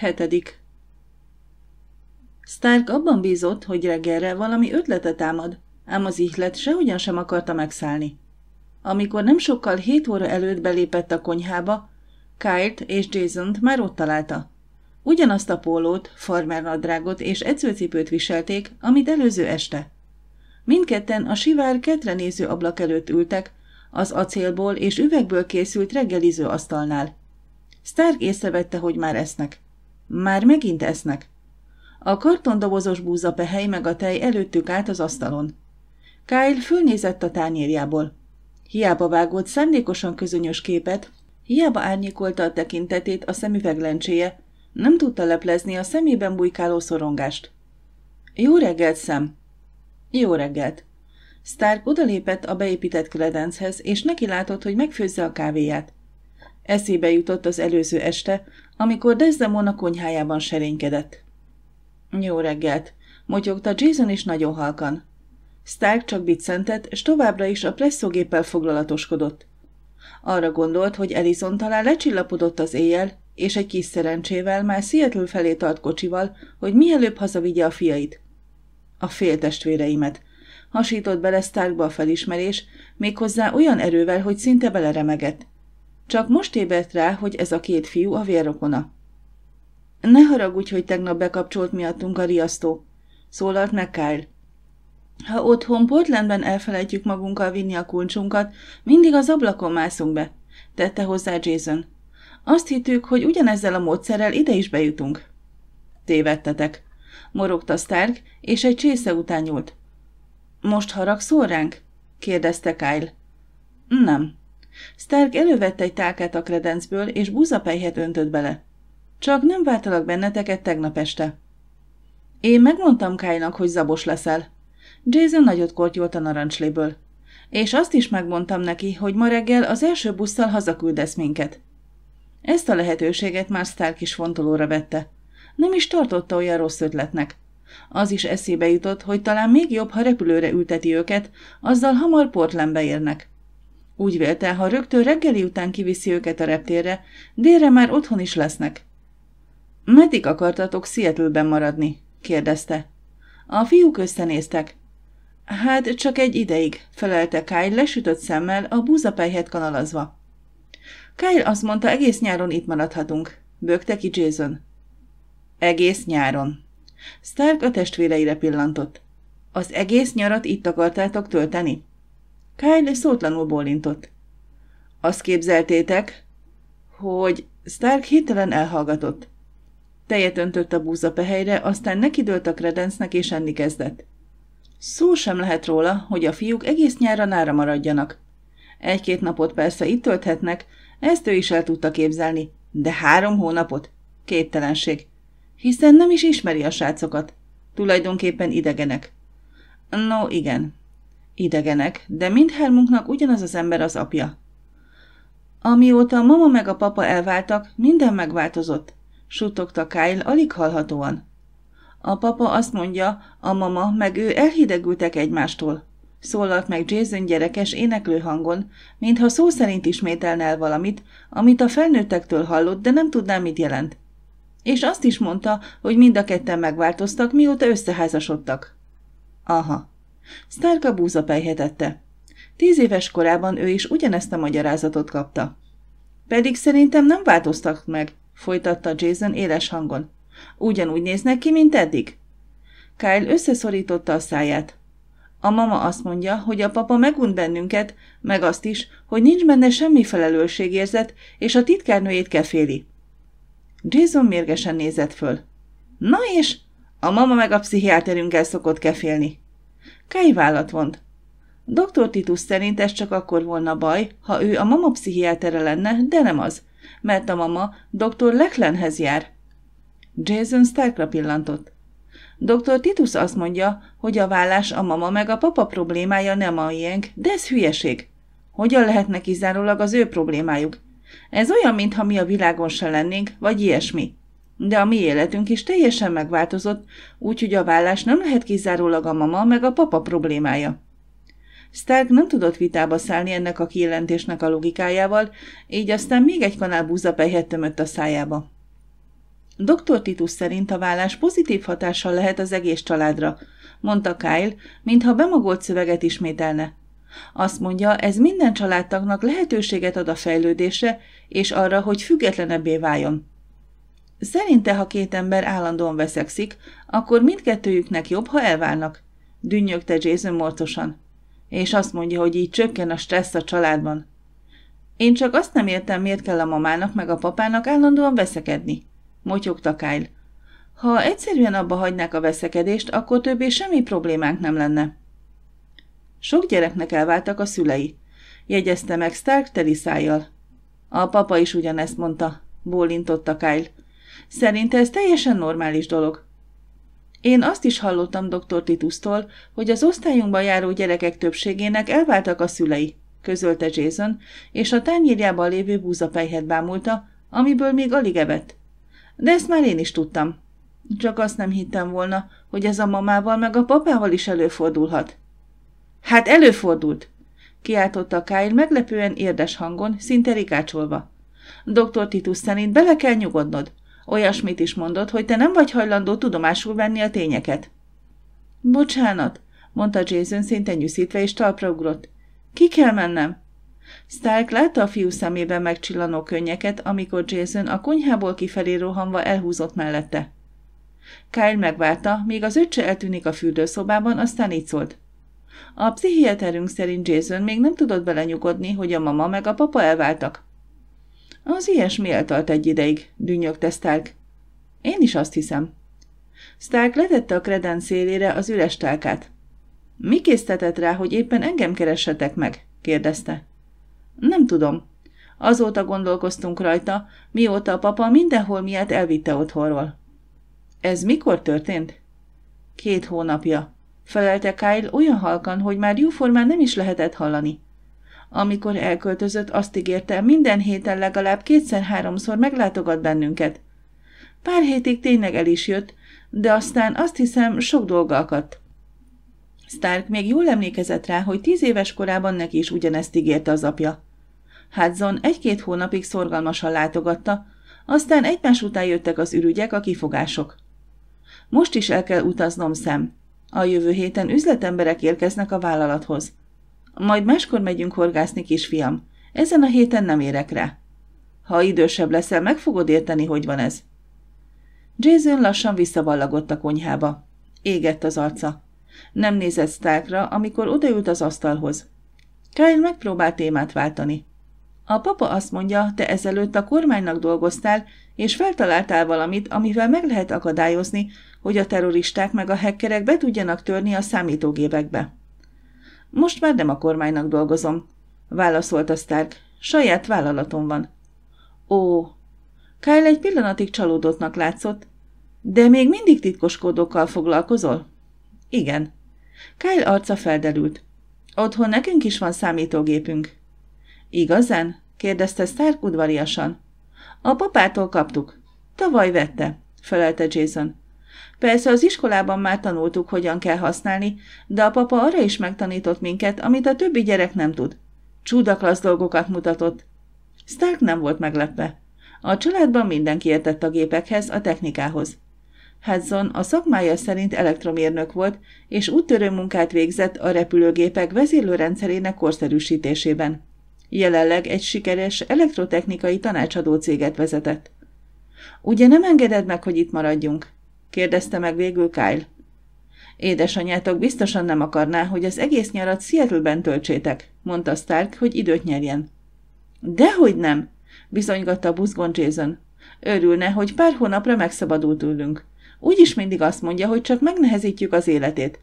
Hetedik. Stark abban bízott, hogy reggelre valami ötlete támad, ám az ihlet sehogyan sem akarta megszállni. Amikor nem sokkal hét óra előtt belépett a konyhába, Kyle-t és Jason-t már ott találta. Ugyanazt a pólót, farmernadrágot és edzőcipőt viselték, amit előző este. Mindketten a sivár néző ablak előtt ültek, az acélból és üvegből készült reggeliző asztalnál. Stark észrevette, hogy már esznek. Már megint esznek. A kartondobozos búzapehely meg a tej előttük állt az asztalon. Kyle fölnézett a tányérjából. Hiába vágott szándékosan közönyös képet, hiába árnyékolta a tekintetét a lencséje, nem tudta leplezni a szemében bujkáló szorongást. Jó reggelt, szem! Jó reggelt! Stark odalépett a beépített kredenchez, és neki látott, hogy megfőzze a kávéját. Eszébe jutott az előző este, amikor Desdemona konyhájában serénykedett. Jó reggelt, motyogta Jason is nagyon halkan. Stark csak biccentett, és továbbra is a presszogéppel foglalatoskodott. Arra gondolt, hogy Elizon talán lecsillapodott az éjjel, és egy kis szerencsével már Seattle felé tart kocsival, hogy mielőbb hazavigye a fiait. A féltestvéreimet. Hasított bele Starkba a felismerés, méghozzá olyan erővel, hogy szinte beleremegett. Csak most ébredt rá, hogy ez a két fiú a vérrokona. Ne haragudj, hogy tegnap bekapcsolt miattunk a riasztó, szólalt meg Kyle. Ha otthon Portlandben elfelejtjük magunkkal vinni a kulcsunkat, mindig az ablakon mászunk be, tette hozzá Jason. Azt hittük, hogy ugyanezzel a módszerrel ide is bejutunk. Tévedtetek, morogta Stark, és egy csésze után nyúlt. Most haragszol ránk? kérdezte Kyle. Nem, Stark elővette egy tálkát a kredencből, és búzapejhet öntött bele. Csak nem vártalak benneteket tegnap este. Én megmondtam Kájnak, hogy zabos leszel. Jason nagyot kortyolt a narancsléből. És azt is megmondtam neki, hogy ma reggel az első busszal hazaküldesz minket. Ezt a lehetőséget már Stark is fontolóra vette. Nem is tartotta olyan rossz ötletnek. Az is eszébe jutott, hogy talán még jobb, ha repülőre ülteti őket, azzal hamar Portlandbe érnek. Úgy vélte, ha rögtön reggeli után kiviszi őket a reptérre, délre már otthon is lesznek. Meddig akartatok Seattle-ben maradni? kérdezte. A fiúk összenéztek. Hát csak egy ideig, felelte Kyle lesütött szemmel, a búzapelyhet kanalazva. Kyle azt mondta, egész nyáron itt maradhatunk, Bögte ki Jason. Egész nyáron. Stark a testvéreire pillantott. Az egész nyarat itt akartátok tölteni? Kyle szótlanul bólintott. Azt képzeltétek, hogy Stark hirtelen elhallgatott. Tejet öntött a pehelyre, aztán nekidőlt a kredencnek és enni kezdett. Szó sem lehet róla, hogy a fiúk egész nyára nára maradjanak. Egy-két napot persze itt tölthetnek, ezt ő is el tudta képzelni, de három hónapot? Képtelenség. Hiszen nem is ismeri a srácokat. Tulajdonképpen idegenek. No, igen, Idegenek, de mindhármunknak ugyanaz az ember az apja. Amióta a mama meg a papa elváltak, minden megváltozott, suttogta Kyle alig hallhatóan. A papa azt mondja, a mama meg ő elhidegültek egymástól. Szólalt meg Jason gyerekes éneklő hangon, mintha szó szerint ismételne el valamit, amit a felnőttektől hallott, de nem tudná, mit jelent. És azt is mondta, hogy mind a ketten megváltoztak, mióta összeházasodtak. Aha, Sztárka búza pejhetette. Tíz éves korában ő is ugyanezt a magyarázatot kapta. Pedig szerintem nem változtak meg, folytatta Jason éles hangon. Ugyanúgy néznek ki, mint eddig. Kyle összeszorította a száját. A mama azt mondja, hogy a papa megunt bennünket, meg azt is, hogy nincs benne semmi felelősségérzet, és a titkárnőjét keféli. Jason mérgesen nézett föl. Na és? A mama meg a pszichiáterünkkel szokott kefélni. Kejvállat vont. Dr. Titus szerint ez csak akkor volna baj, ha ő a mama pszichiátere lenne, de nem az, mert a mama dr. Lechlenhez jár. Jason Starkra pillantott. Dr. Titus azt mondja, hogy a vállás a mama meg a papa problémája nem a ilyenk, de ez hülyeség. Hogyan lehetnek kizárólag az ő problémájuk? Ez olyan, mintha mi a világon se lennénk, vagy ilyesmi. De a mi életünk is teljesen megváltozott, úgyhogy a vállás nem lehet kizárólag a mama meg a papa problémája. Stark nem tudott vitába szállni ennek a kijelentésnek a logikájával, így aztán még egy kanál búza tömött a szájába. Dr. Titus szerint a vállás pozitív hatással lehet az egész családra, mondta Kyle, mintha bemagolt szöveget ismételne. Azt mondja, ez minden családtagnak lehetőséget ad a fejlődésre és arra, hogy függetlenebbé váljon. Szerinte, ha két ember állandóan veszekszik, akkor mindkettőjüknek jobb, ha elválnak, dünnyögte Jason morcosan. És azt mondja, hogy így csökken a stressz a családban. Én csak azt nem értem, miért kell a mamának meg a papának állandóan veszekedni, motyogta Kyle. Ha egyszerűen abba hagynák a veszekedést, akkor többé semmi problémánk nem lenne. Sok gyereknek elváltak a szülei, jegyezte meg Stark teli szájjal. A papa is ugyanezt mondta, bólintotta Kyle. Szerinte ez teljesen normális dolog. Én azt is hallottam dr. Titusztól, hogy az osztályunkban járó gyerekek többségének elváltak a szülei, közölte Jason, és a tányérjában lévő búzapejhet bámulta, amiből még alig evett. De ezt már én is tudtam. Csak azt nem hittem volna, hogy ez a mamával meg a papával is előfordulhat. Hát előfordult! kiáltotta Kyle meglepően érdes hangon, szinte rikácsolva. Dr. Titus szerint bele kell nyugodnod. Olyasmit is mondott, hogy te nem vagy hajlandó tudomásul venni a tényeket. Bocsánat, mondta Jason szinte nyűszítve, és talpra ugrott. Ki kell mennem? Stark látta a fiú szemében megcsillanó könnyeket, amikor Jason a konyhából kifelé rohanva elhúzott mellette. Kyle megvárta, míg az öccse eltűnik a fürdőszobában, aztán így szólt. A pszichiaterünk szerint Jason még nem tudott belenyugodni, hogy a mama meg a papa elváltak. Az ilyesmi eltart egy ideig, dünnyögte Stark. Én is azt hiszem. Stark letette a kreden szélére az üres tálkát. Mi késztetett rá, hogy éppen engem keressetek meg? kérdezte. Nem tudom. Azóta gondolkoztunk rajta, mióta a papa mindenhol miatt elvitte otthonról. Ez mikor történt? Két hónapja, felelte Kyle olyan halkan, hogy már jóformán nem is lehetett hallani. Amikor elköltözött, azt ígérte, minden héten legalább kétszer-háromszor meglátogat bennünket. Pár hétig tényleg el is jött, de aztán azt hiszem sok dolga akadt. Stark még jól emlékezett rá, hogy tíz éves korában neki is ugyanezt ígérte az apja. Hudson egy-két hónapig szorgalmasan látogatta, aztán egymás után jöttek az ürügyek, a kifogások. Most is el kell utaznom szem. A jövő héten üzletemberek érkeznek a vállalathoz. Majd máskor megyünk horgászni, kisfiam. Ezen a héten nem érek rá. Ha idősebb leszel, meg fogod érteni, hogy van ez. Jason lassan visszavallagott a konyhába. Égett az arca. Nem nézett Starkra, amikor odaült az asztalhoz. Kyle megpróbált témát váltani. A papa azt mondja, te ezelőtt a kormánynak dolgoztál, és feltaláltál valamit, amivel meg lehet akadályozni, hogy a terroristák meg a hekkerek be tudjanak törni a számítógépekbe. Most már nem a kormánynak dolgozom, válaszolta Stark. Saját vállalatom van. Ó, Kyle egy pillanatig csalódottnak látszott. De még mindig titkoskodókkal foglalkozol? Igen. Kyle arca felderült. Otthon nekünk is van számítógépünk. Igazán? kérdezte Stark udvariasan. A papától kaptuk. Tavaly vette, felelte Jason. Persze az iskolában már tanultuk, hogyan kell használni, de a papa arra is megtanított minket, amit a többi gyerek nem tud. Csúdaklasz dolgokat mutatott. Stark nem volt meglepve. A családban mindenki értett a gépekhez, a technikához. Hudson a szakmája szerint elektromérnök volt, és úttörő munkát végzett a repülőgépek vezérlőrendszerének korszerűsítésében. Jelenleg egy sikeres elektrotechnikai tanácsadó céget vezetett. Ugye nem engeded meg, hogy itt maradjunk? kérdezte meg végül Kyle. Édesanyátok biztosan nem akarná, hogy az egész nyarat Seattle-ben töltsétek, mondta Stark, hogy időt nyerjen. Dehogy nem, bizonygatta a buszgon Jason. Örülne, hogy pár hónapra megszabadult tőlünk. is mindig azt mondja, hogy csak megnehezítjük az életét.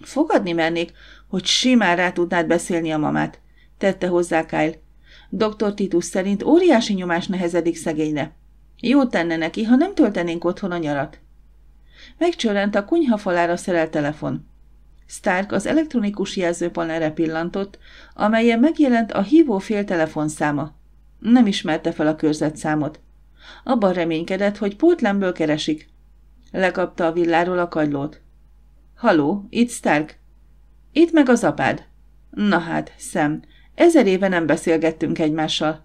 Fogadni mennék, hogy simán rá tudnád beszélni a mamát, tette hozzá Kyle. Dr. Titus szerint óriási nyomás nehezedik szegényre. Jó tenne neki, ha nem töltenénk otthon a nyarat. Megcsöllent a kunyha falára szerelt telefon. Stark az elektronikus jelzőpanelre pillantott, amelyen megjelent a hívófél telefonszáma. Nem ismerte fel a körzetszámot. Abban reménykedett, hogy pótlemből keresik. Lekapta a villáról a kagylót. Haló, itt Stark? Itt meg az apád. Na hát, szem, ezer éve nem beszélgettünk egymással.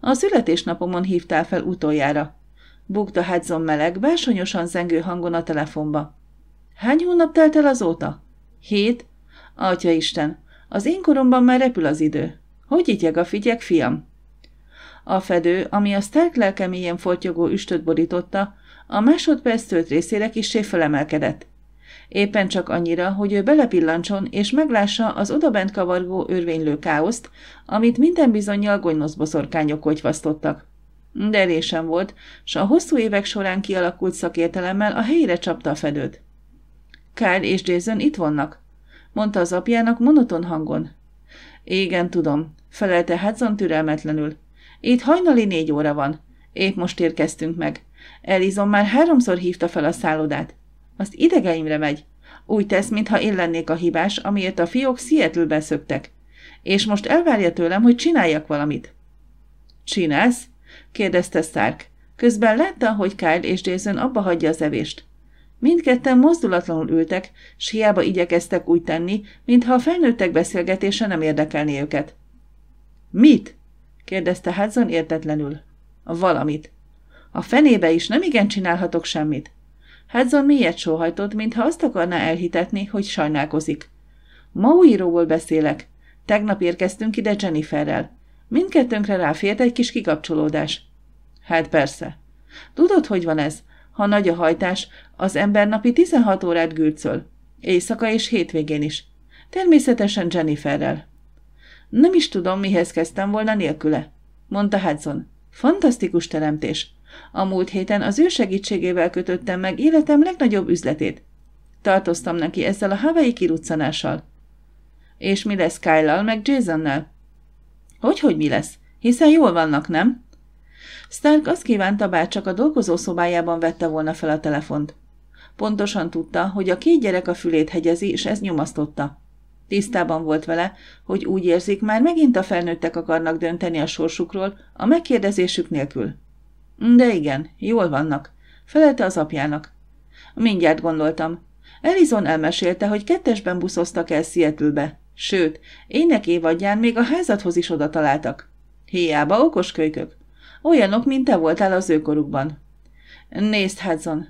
A születésnapomon hívtál fel utoljára bukta Hudson meleg, belsonyosan zengő hangon a telefonba. Hány hónap telt el azóta? Hét. Atya Isten, az én koromban már repül az idő. Hogy igyeg a figyek, fiam? A fedő, ami a Stark lelkemélyen fortyogó üstöt borította, a másodperc tölt részére kissé felemelkedett. Éppen csak annyira, hogy ő belepillantson és meglássa az odabent kavargó örvénylő káoszt, amit minden bizonyal gonosz boszorkányok kogyvasztottak. De erésem volt, s a hosszú évek során kialakult szakértelemmel a helyére csapta a fedőt. Kyle és Jason itt vannak, mondta az apjának monoton hangon. Igen, tudom, felelte Hudson türelmetlenül. Itt hajnali négy óra van. Épp most érkeztünk meg. Elizon már háromszor hívta fel a szállodát. Azt idegeimre megy. Úgy tesz, mintha én lennék a hibás, amiért a fiók seattle szöktek. És most elvárja tőlem, hogy csináljak valamit. Csinálsz? kérdezte Stark. Közben látta, hogy Kyle és Jason abba hagyja az evést. Mindketten mozdulatlanul ültek, s hiába igyekeztek úgy tenni, mintha a felnőttek beszélgetése nem érdekelné őket. Mit? kérdezte Hudson értetlenül. Valamit. A fenébe is nem igen csinálhatok semmit. Hudson mélyet sóhajtott, mintha azt akarná elhitetni, hogy sajnálkozik. Mauiról beszélek. Tegnap érkeztünk ide Jenniferrel. Mindkettőnkre ráfért egy kis kikapcsolódás. Hát persze. Tudod, hogy van ez? Ha nagy a hajtás, az ember napi 16 órát gürcöl. Éjszaka és hétvégén is. Természetesen Jenniferrel. Nem is tudom, mihez kezdtem volna nélküle, mondta Hudson. Fantasztikus teremtés. A múlt héten az ő segítségével kötöttem meg életem legnagyobb üzletét. Tartoztam neki ezzel a havai kiruccanással. És mi lesz Kyle-al meg nel hogy hogy mi lesz? Hiszen jól vannak, nem? Stark azt kívánta, bár csak a dolgozószobájában vette volna fel a telefont. Pontosan tudta, hogy a két gyerek a fülét hegyezi, és ez nyomasztotta. Tisztában volt vele, hogy úgy érzik, már megint a felnőttek akarnak dönteni a sorsukról, a megkérdezésük nélkül. De igen, jól vannak, felelte az apjának. Mindjárt gondoltam. Elizon elmesélte, hogy kettesben buszoztak el seattle Sőt, ének évadján még a házadhoz is oda találtak. Hiába okos kölykök. Olyanok, mint te voltál az őkorukban. Nézd, Hudson!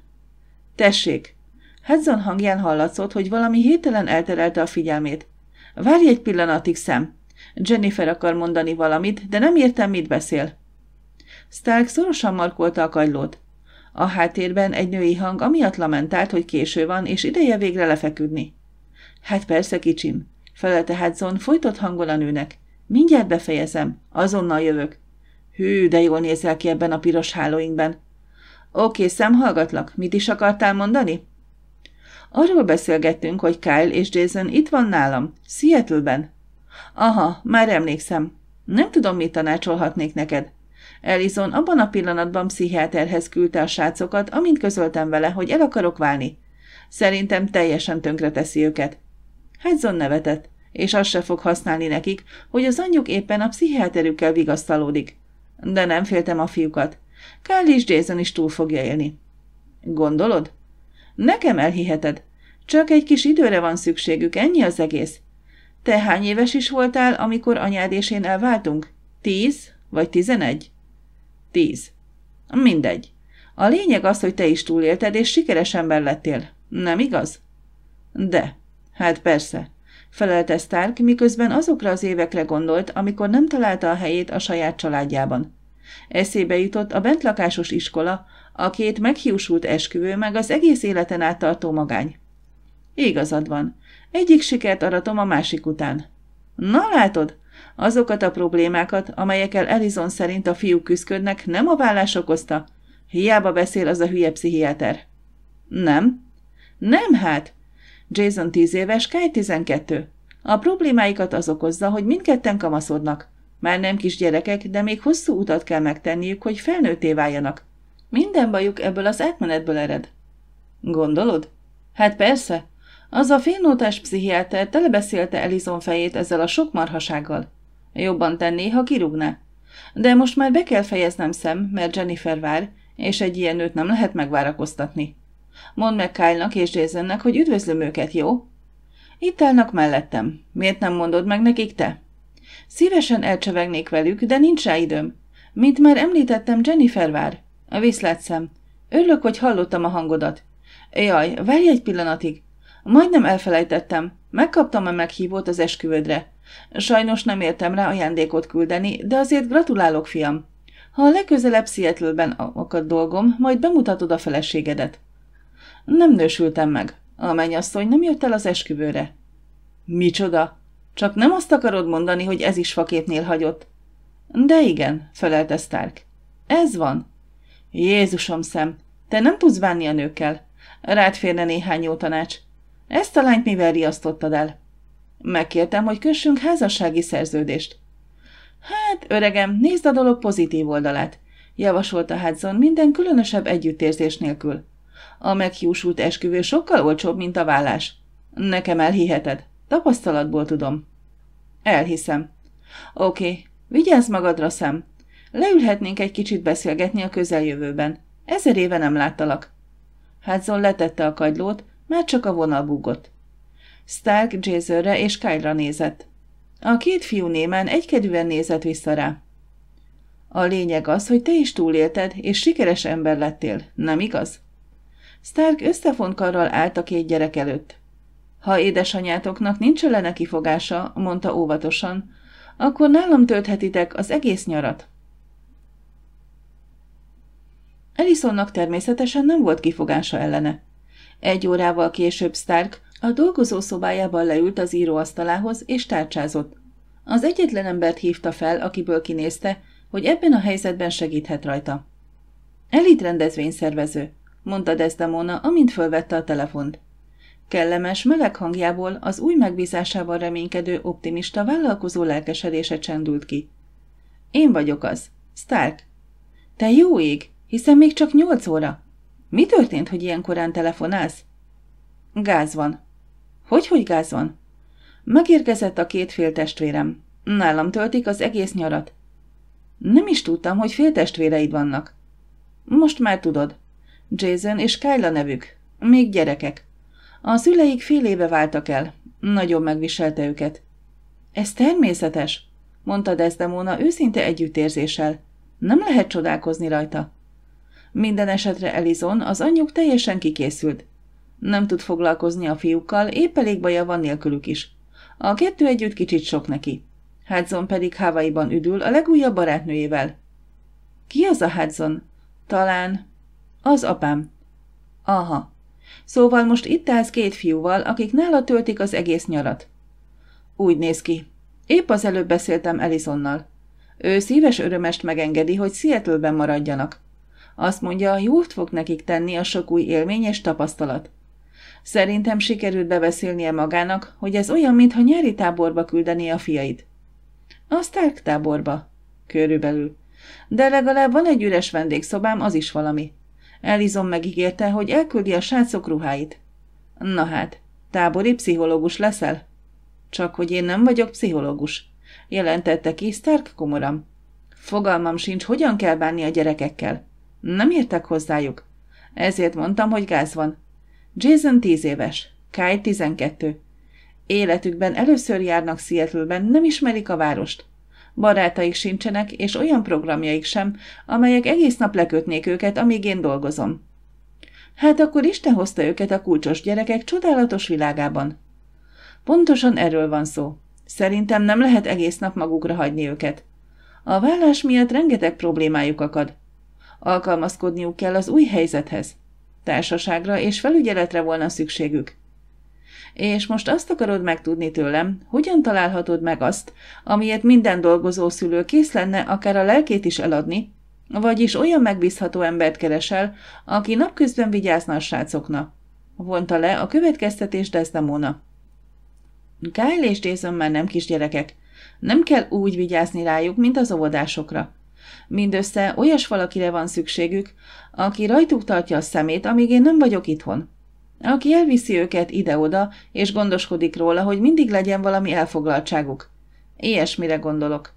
Tessék! Hudson hangján hallatszott, hogy valami hételen elterelte a figyelmét. Várj egy pillanatig, szem! Jennifer akar mondani valamit, de nem értem, mit beszél. Stark szorosan markolta a kagylót. A háttérben egy női hang amiatt lamentált, hogy késő van, és ideje végre lefeküdni. Hát persze, kicsim felelte Hudson folytott hangon a nőnek. Mindjárt befejezem, azonnal jövök. Hű, de jól nézel ki ebben a piros hálóinkben. Oké, szem hallgatlak, mit is akartál mondani? Arról beszélgettünk, hogy Kyle és Jason itt van nálam, Seattle-ben. Aha, már emlékszem. Nem tudom, mit tanácsolhatnék neked. Elizon abban a pillanatban pszichiáterhez küldte a srácokat, amint közöltem vele, hogy el akarok válni. Szerintem teljesen tönkreteszi őket. Hedzon nevetett, és azt se fog használni nekik, hogy az anyjuk éppen a pszichiáterükkel vigasztalódik. De nem féltem a fiúkat. Kell is Jason is túl fogja élni. Gondolod? Nekem elhiheted. Csak egy kis időre van szükségük, ennyi az egész. Te hány éves is voltál, amikor anyád és én elváltunk? Tíz vagy tizenegy? Tíz. Mindegy. A lényeg az, hogy te is túlélted, és sikeres ember lettél. Nem igaz? De. Hát persze, felelte Stark, miközben azokra az évekre gondolt, amikor nem találta a helyét a saját családjában. Eszébe jutott a bentlakásos iskola, a két meghiúsult esküvő meg az egész életen át tartó magány. Igazad van. Egyik sikert aratom a másik után. Na látod, azokat a problémákat, amelyekkel Elizon szerint a fiúk küzdködnek, nem a vállás okozta. Hiába beszél az a hülye pszichiáter. Nem. Nem hát, Jason 10 éves, Kai 12. A problémáikat az okozza, hogy mindketten kamaszodnak. Már nem kis gyerekek, de még hosszú utat kell megtenniük, hogy felnőtté váljanak. Minden bajuk ebből az átmenetből ered. Gondolod? Hát persze. Az a félnótás pszichiáter telebeszélte Elizon fejét ezzel a sok marhasággal. Jobban tenné, ha kirúgná. De most már be kell fejeznem szem, mert Jennifer vár, és egy ilyen nőt nem lehet megvárakoztatni. Mondd meg Kyle-nak és Jasonnek, hogy üdvözlöm őket, jó? Itt állnak mellettem. Miért nem mondod meg nekik te? Szívesen elcsevegnék velük, de nincs rá időm. Mint már említettem, Jennifer vár. A Viszlátszem. Örülök, hogy hallottam a hangodat. Jaj, várj egy pillanatig. Majdnem elfelejtettem. Megkaptam a meghívót az esküvődre. Sajnos nem értem rá ajándékot küldeni, de azért gratulálok, fiam. Ha a legközelebb Seattle-ben akad dolgom, majd bemutatod a feleségedet. Nem nősültem meg. A mennyasszony nem jött el az esküvőre. Micsoda? Csak nem azt akarod mondani, hogy ez is faképnél hagyott? De igen, felelte Stark. Ez van. Jézusom szem, te nem tudsz bánni a nőkkel. Rád férne néhány jó tanács. Ezt a lányt mivel riasztottad el? Megkértem, hogy kössünk házassági szerződést. Hát, öregem, nézd a dolog pozitív oldalát, javasolta Hudson minden különösebb együttérzés nélkül. A meghiúsult esküvő sokkal olcsóbb, mint a vállás. Nekem elhiheted. Tapasztalatból tudom. Elhiszem. Oké, okay. vigyázz magadra, szem. Leülhetnénk egy kicsit beszélgetni a közeljövőben. Ezer éve nem láttalak. Hudson letette a kagylót, már csak a vonal búgott. Stark Jazerre és Kyle-ra nézett. A két fiú némán egykedűen nézett vissza rá. A lényeg az, hogy te is túlélted, és sikeres ember lettél, nem igaz? Stark összefont karral állt a két gyerek előtt. Ha édesanyátoknak nincs ellene kifogása, mondta óvatosan, akkor nálam tölthetitek az egész nyarat. Elisonnak természetesen nem volt kifogása ellene. Egy órával később Stark a dolgozó szobájában leült az íróasztalához és tárcsázott. Az egyetlen embert hívta fel, akiből kinézte, hogy ebben a helyzetben segíthet rajta. Elit rendezvényszervező mondta Desdemona, amint fölvette a telefont. Kellemes, meleg hangjából az új megbízásával reménykedő optimista vállalkozó lelkesedése csendült ki. Én vagyok az. Stark. Te jó ég, hiszen még csak nyolc óra. Mi történt, hogy ilyen korán telefonálsz? Gáz van. Hogy, hogy gáz van? Megérkezett a két féltestvérem. Nálam töltik az egész nyarat. Nem is tudtam, hogy féltestvéreid vannak. Most már tudod. Jason és Kyla nevük. Még gyerekek. A szüleik fél éve váltak el. Nagyon megviselte őket. Ez természetes, mondta Desdemona őszinte együttérzéssel. Nem lehet csodálkozni rajta. Minden esetre Elizon, az anyjuk teljesen kikészült. Nem tud foglalkozni a fiúkkal, épp elég baja van nélkülük is. A kettő együtt kicsit sok neki. Hudson pedig Hávaiban üdül a legújabb barátnőjével. Ki az a Hudson? Talán az apám. Aha. Szóval most itt állsz két fiúval, akik nála töltik az egész nyarat. Úgy néz ki. Épp az előbb beszéltem Elisonnal. Ő szíves örömest megengedi, hogy Seattle-ben maradjanak. Azt mondja, jót fog nekik tenni a sok új élmény és tapasztalat. Szerintem sikerült beveszélnie magának, hogy ez olyan, mintha nyári táborba küldené a fiaid. A Stark táborba. Körülbelül. De legalább van egy üres vendégszobám, az is valami. Elizon megígérte, hogy elküldi a srácok ruháit. Na hát, tábori pszichológus leszel? Csak hogy én nem vagyok pszichológus, jelentette ki Stark komoram. Fogalmam sincs, hogyan kell bánni a gyerekekkel. Nem értek hozzájuk. Ezért mondtam, hogy gáz van. Jason tíz éves, Kai tizenkettő. Életükben először járnak Seattle-ben, nem ismerik a várost barátaik sincsenek, és olyan programjaik sem, amelyek egész nap lekötnék őket, amíg én dolgozom. Hát akkor Isten hozta őket a kulcsos gyerekek csodálatos világában. Pontosan erről van szó. Szerintem nem lehet egész nap magukra hagyni őket. A vállás miatt rengeteg problémájuk akad. Alkalmazkodniuk kell az új helyzethez. Társaságra és felügyeletre volna szükségük és most azt akarod megtudni tőlem, hogyan találhatod meg azt, amiért minden dolgozó szülő kész lenne akár a lelkét is eladni, vagyis olyan megbízható embert keresel, aki napközben vigyázna a srácokna, Vonta le a következtetés Desdemona. Kyle és Jason már nem kisgyerekek. Nem kell úgy vigyázni rájuk, mint az óvodásokra. Mindössze olyas valakire van szükségük, aki rajtuk tartja a szemét, amíg én nem vagyok itthon aki elviszi őket ide-oda, és gondoskodik róla, hogy mindig legyen valami elfoglaltságuk. Ilyesmire gondolok.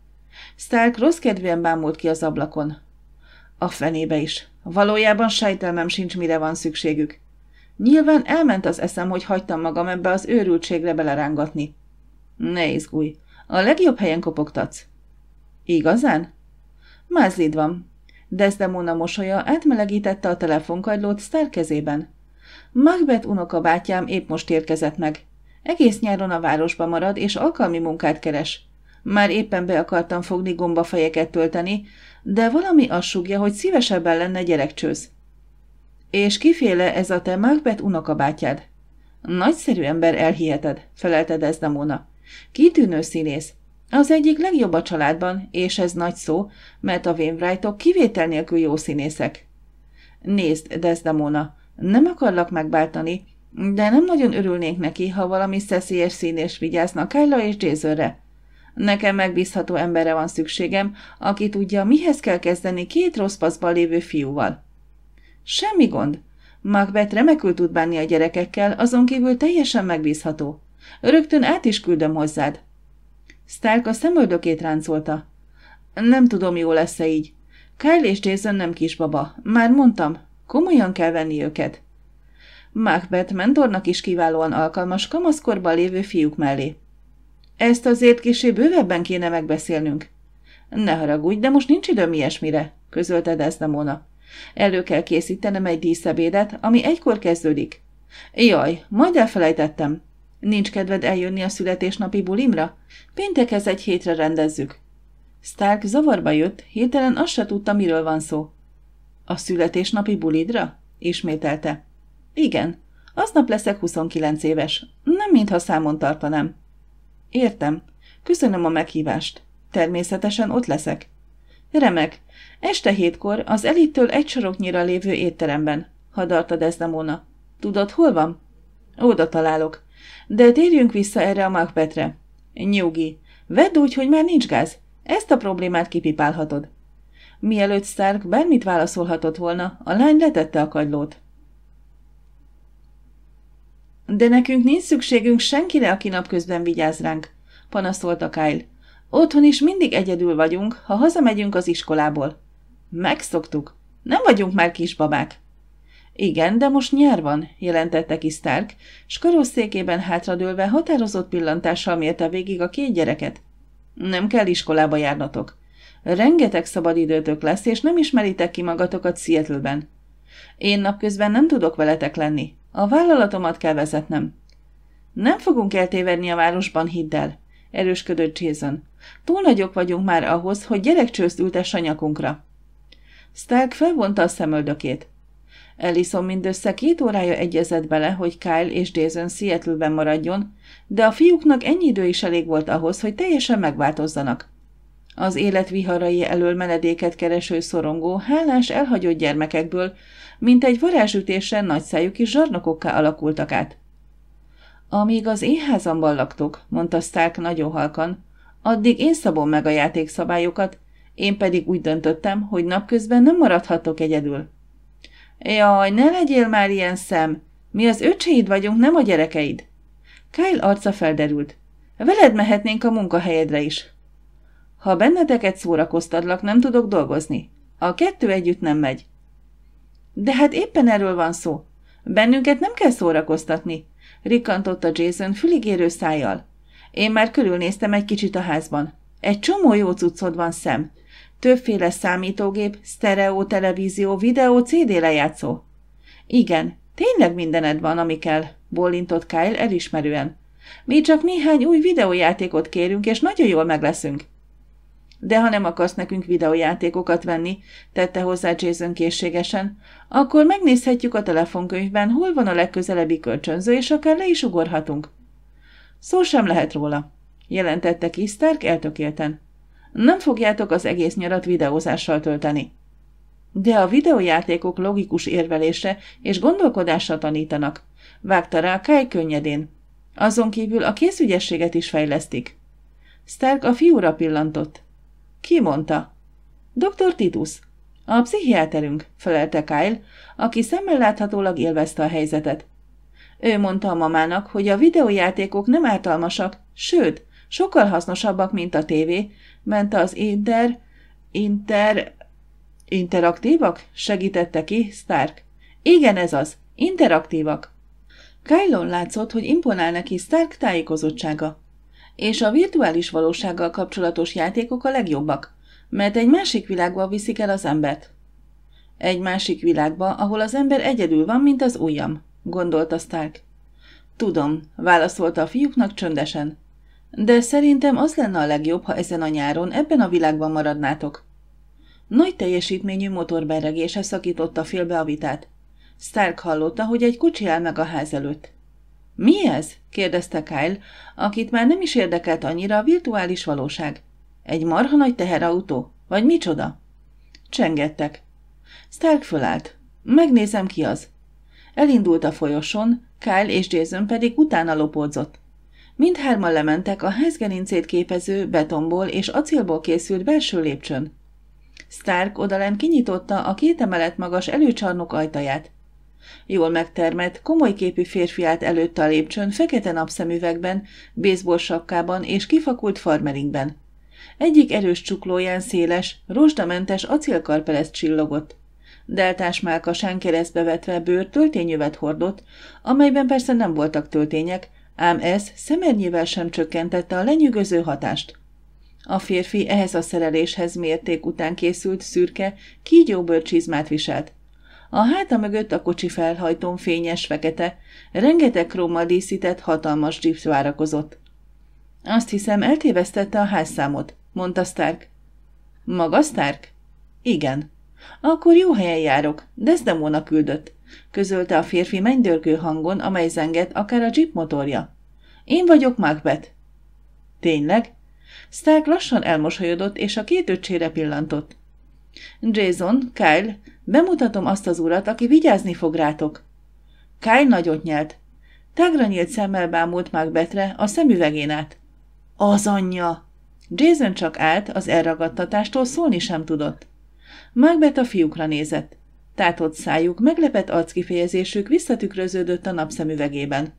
Stark rossz kedvűen bámult ki az ablakon. A fenébe is. Valójában sejtelmem sincs, mire van szükségük. Nyilván elment az eszem, hogy hagytam magam ebbe az őrültségre belerángatni. Ne izgulj. A legjobb helyen kopogtatsz. Igazán? Mázlid van. Desdemona mosolya átmelegítette a telefonkajlót Stark kezében unoka unokabátyám épp most érkezett meg. Egész nyáron a városba marad, és alkalmi munkát keres. Már éppen be akartam fogni gombafejeket tölteni, de valami azt sugja, hogy szívesebben lenne gyerekcsőz. És kiféle ez a te Macbeth unokabátyád? Nagyszerű ember, elhiheted, felelte Desdemona. Kitűnő színész. Az egyik legjobb a családban, és ez nagy szó, mert a Wainwrightok kivétel nélkül jó színészek. Nézd, Desdemona, nem akarlak megbáltani, de nem nagyon örülnék neki, ha valami szeszélyes színés vigyázna Kyla és Jasonre. Nekem megbízható emberre van szükségem, aki tudja, mihez kell kezdeni két rossz paszban lévő fiúval. Semmi gond. Macbeth remekül tud bánni a gyerekekkel, azon kívül teljesen megbízható. Rögtön át is küldöm hozzád. Stark a szemöldökét ráncolta. Nem tudom, jó lesz-e így. Kyle és Jason nem kisbaba. Már mondtam, Komolyan kell venni őket. Macbeth mentornak is kiválóan alkalmas kamaszkorban lévő fiúk mellé. Ezt azért kisé bővebben kéne megbeszélnünk. Ne haragudj, de most nincs időm ilyesmire, közölte Desdemona. Elő kell készítenem egy díszebédet, ami egykor kezdődik. Jaj, majd elfelejtettem. Nincs kedved eljönni a születésnapi bulimra? Péntekhez egy hétre rendezzük. Stark zavarba jött, hirtelen azt se tudta, miről van szó. A születésnapi bulidra? Ismételte. Igen, aznap leszek 29 éves. Nem mintha számon tartanám. Értem. Köszönöm a meghívást. Természetesen ott leszek. Remek. Este hétkor az elittől egy soroknyira lévő étteremben. Hadarta Desdemona. Tudod, hol van? Oda találok. De térjünk vissza erre a Magpetre. Nyugi. Vedd úgy, hogy már nincs gáz. Ezt a problémát kipipálhatod. Mielőtt Stark bármit válaszolhatott volna, a lány letette a kagylót. De nekünk nincs szükségünk senkire, aki napközben vigyáz ránk, panaszolta Kyle. Otthon is mindig egyedül vagyunk, ha hazamegyünk az iskolából. Megszoktuk. Nem vagyunk már kisbabák. Igen, de most nyár van, jelentette ki Stark, s karosszékében hátradőlve határozott pillantással mérte végig a két gyereket. Nem kell iskolába járnotok. Rengeteg szabadidőtök lesz, és nem ismeritek ki magatokat Seattle-ben. Én napközben nem tudok veletek lenni. A vállalatomat kell vezetnem. Nem fogunk eltévedni a városban, hidd el, erősködött Jason. Túl nagyok vagyunk már ahhoz, hogy gyerekcsőzt ültess a nyakunkra. Stark felvonta a szemöldökét. Ellison mindössze két órája egyezett bele, hogy Kyle és Jason Seattle-ben maradjon, de a fiúknak ennyi idő is elég volt ahhoz, hogy teljesen megváltozzanak. Az élet viharai elől menedéket kereső szorongó, hálás, elhagyott gyermekekből, mint egy varázsütésre nagyszájú kis zsarnokokká alakultak át. Amíg az éhházamban laktok, mondta Stark nagyon halkan, addig én szabom meg a játékszabályokat, én pedig úgy döntöttem, hogy napközben nem maradhatok egyedül. Jaj, ne legyél már ilyen szem! Mi az öcséid vagyunk, nem a gyerekeid! Kyle arca felderült. Veled mehetnénk a munkahelyedre is. Ha benneteket szórakoztatlak, nem tudok dolgozni. A kettő együtt nem megy. De hát éppen erről van szó. Bennünket nem kell szórakoztatni, rikkantotta Jason füligérő szájjal. Én már körülnéztem egy kicsit a házban. Egy csomó jó cuccod van szem. Többféle számítógép, sztereó, televízió, videó, CD lejátszó. Igen, tényleg mindened van, ami kell, bólintott Kyle elismerően. Mi csak néhány új videójátékot kérünk, és nagyon jól megleszünk. De ha nem akarsz nekünk videójátékokat venni, tette hozzá Jason készségesen, akkor megnézhetjük a telefonkönyvben, hol van a legközelebbi kölcsönző, és akár le is ugorhatunk. Szó sem lehet róla, jelentette ki Stark eltökélten. Nem fogjátok az egész nyarat videózással tölteni. De a videójátékok logikus érvelése és gondolkodásra tanítanak, vágta rá Kai könnyedén. Azon kívül a készügyességet is fejlesztik. Stark a fiúra pillantott. Ki mondta? Dr. Titus. A pszichiáterünk, felelte Kyle, aki szemmel láthatólag élvezte a helyzetet. Ő mondta a mamának, hogy a videójátékok nem ártalmasak, sőt, sokkal hasznosabbak, mint a tévé, ment az inter... inter... interaktívak? segítette ki Stark. Igen, ez az. Interaktívak. Kylon látszott, hogy imponál neki Stark tájékozottsága és a virtuális valósággal kapcsolatos játékok a legjobbak, mert egy másik világba viszik el az embert. Egy másik világba, ahol az ember egyedül van, mint az ujjam, gondolta Stark. Tudom, válaszolta a fiúknak csöndesen. De szerintem az lenne a legjobb, ha ezen a nyáron ebben a világban maradnátok. Nagy teljesítményű motorberregése szakította félbe a vitát. Stark hallotta, hogy egy kocsi áll meg a ház előtt. Mi ez? kérdezte Kyle, akit már nem is érdekelt annyira a virtuális valóság. Egy marha nagy teherautó? Vagy micsoda? Csengettek. Stark fölállt. Megnézem ki az. Elindult a folyosón, Kyle és Jason pedig utána lopódzott. Mindhárman lementek a házgerincét képező betonból és acélból készült belső lépcsőn. Stark odalent kinyitotta a két emelet magas előcsarnok ajtaját. Jól megtermett, komoly képű férfi állt előtt a lépcsőn, fekete napszemüvegben, bészból sapkában és kifakult farmeringben. Egyik erős csuklóján széles, rozsdamentes acélkarpeleszt csillogott. Deltás málkasán keresztbe vetve bőr töltényövet hordott, amelyben persze nem voltak töltények, ám ez szemernyivel sem csökkentette a lenyűgöző hatást. A férfi ehhez a szereléshez mérték után készült szürke, kígyóbőr csizmát viselt. A háta mögött a kocsi felhajtón fényes fekete, rengeteg krómmal díszített hatalmas dzsip várakozott. Azt hiszem, eltévesztette a házszámot, mondta Stark. Maga Stark? Igen. Akkor jó helyen járok, Desdemona küldött, közölte a férfi mennydörgő hangon, amely zengett akár a jeep motorja. Én vagyok Macbeth. Tényleg? Stark lassan elmosolyodott, és a két öccsére pillantott. Jason, Kyle, bemutatom azt az urat, aki vigyázni fog rátok. Kyle nagyot nyelt. Tágra nyílt szemmel bámult Macbethre a szemüvegén át. Az anyja! Jason csak állt, az elragadtatástól szólni sem tudott. Macbeth a fiúkra nézett. Tátott szájuk, meglepett arckifejezésük visszatükröződött a napszemüvegében.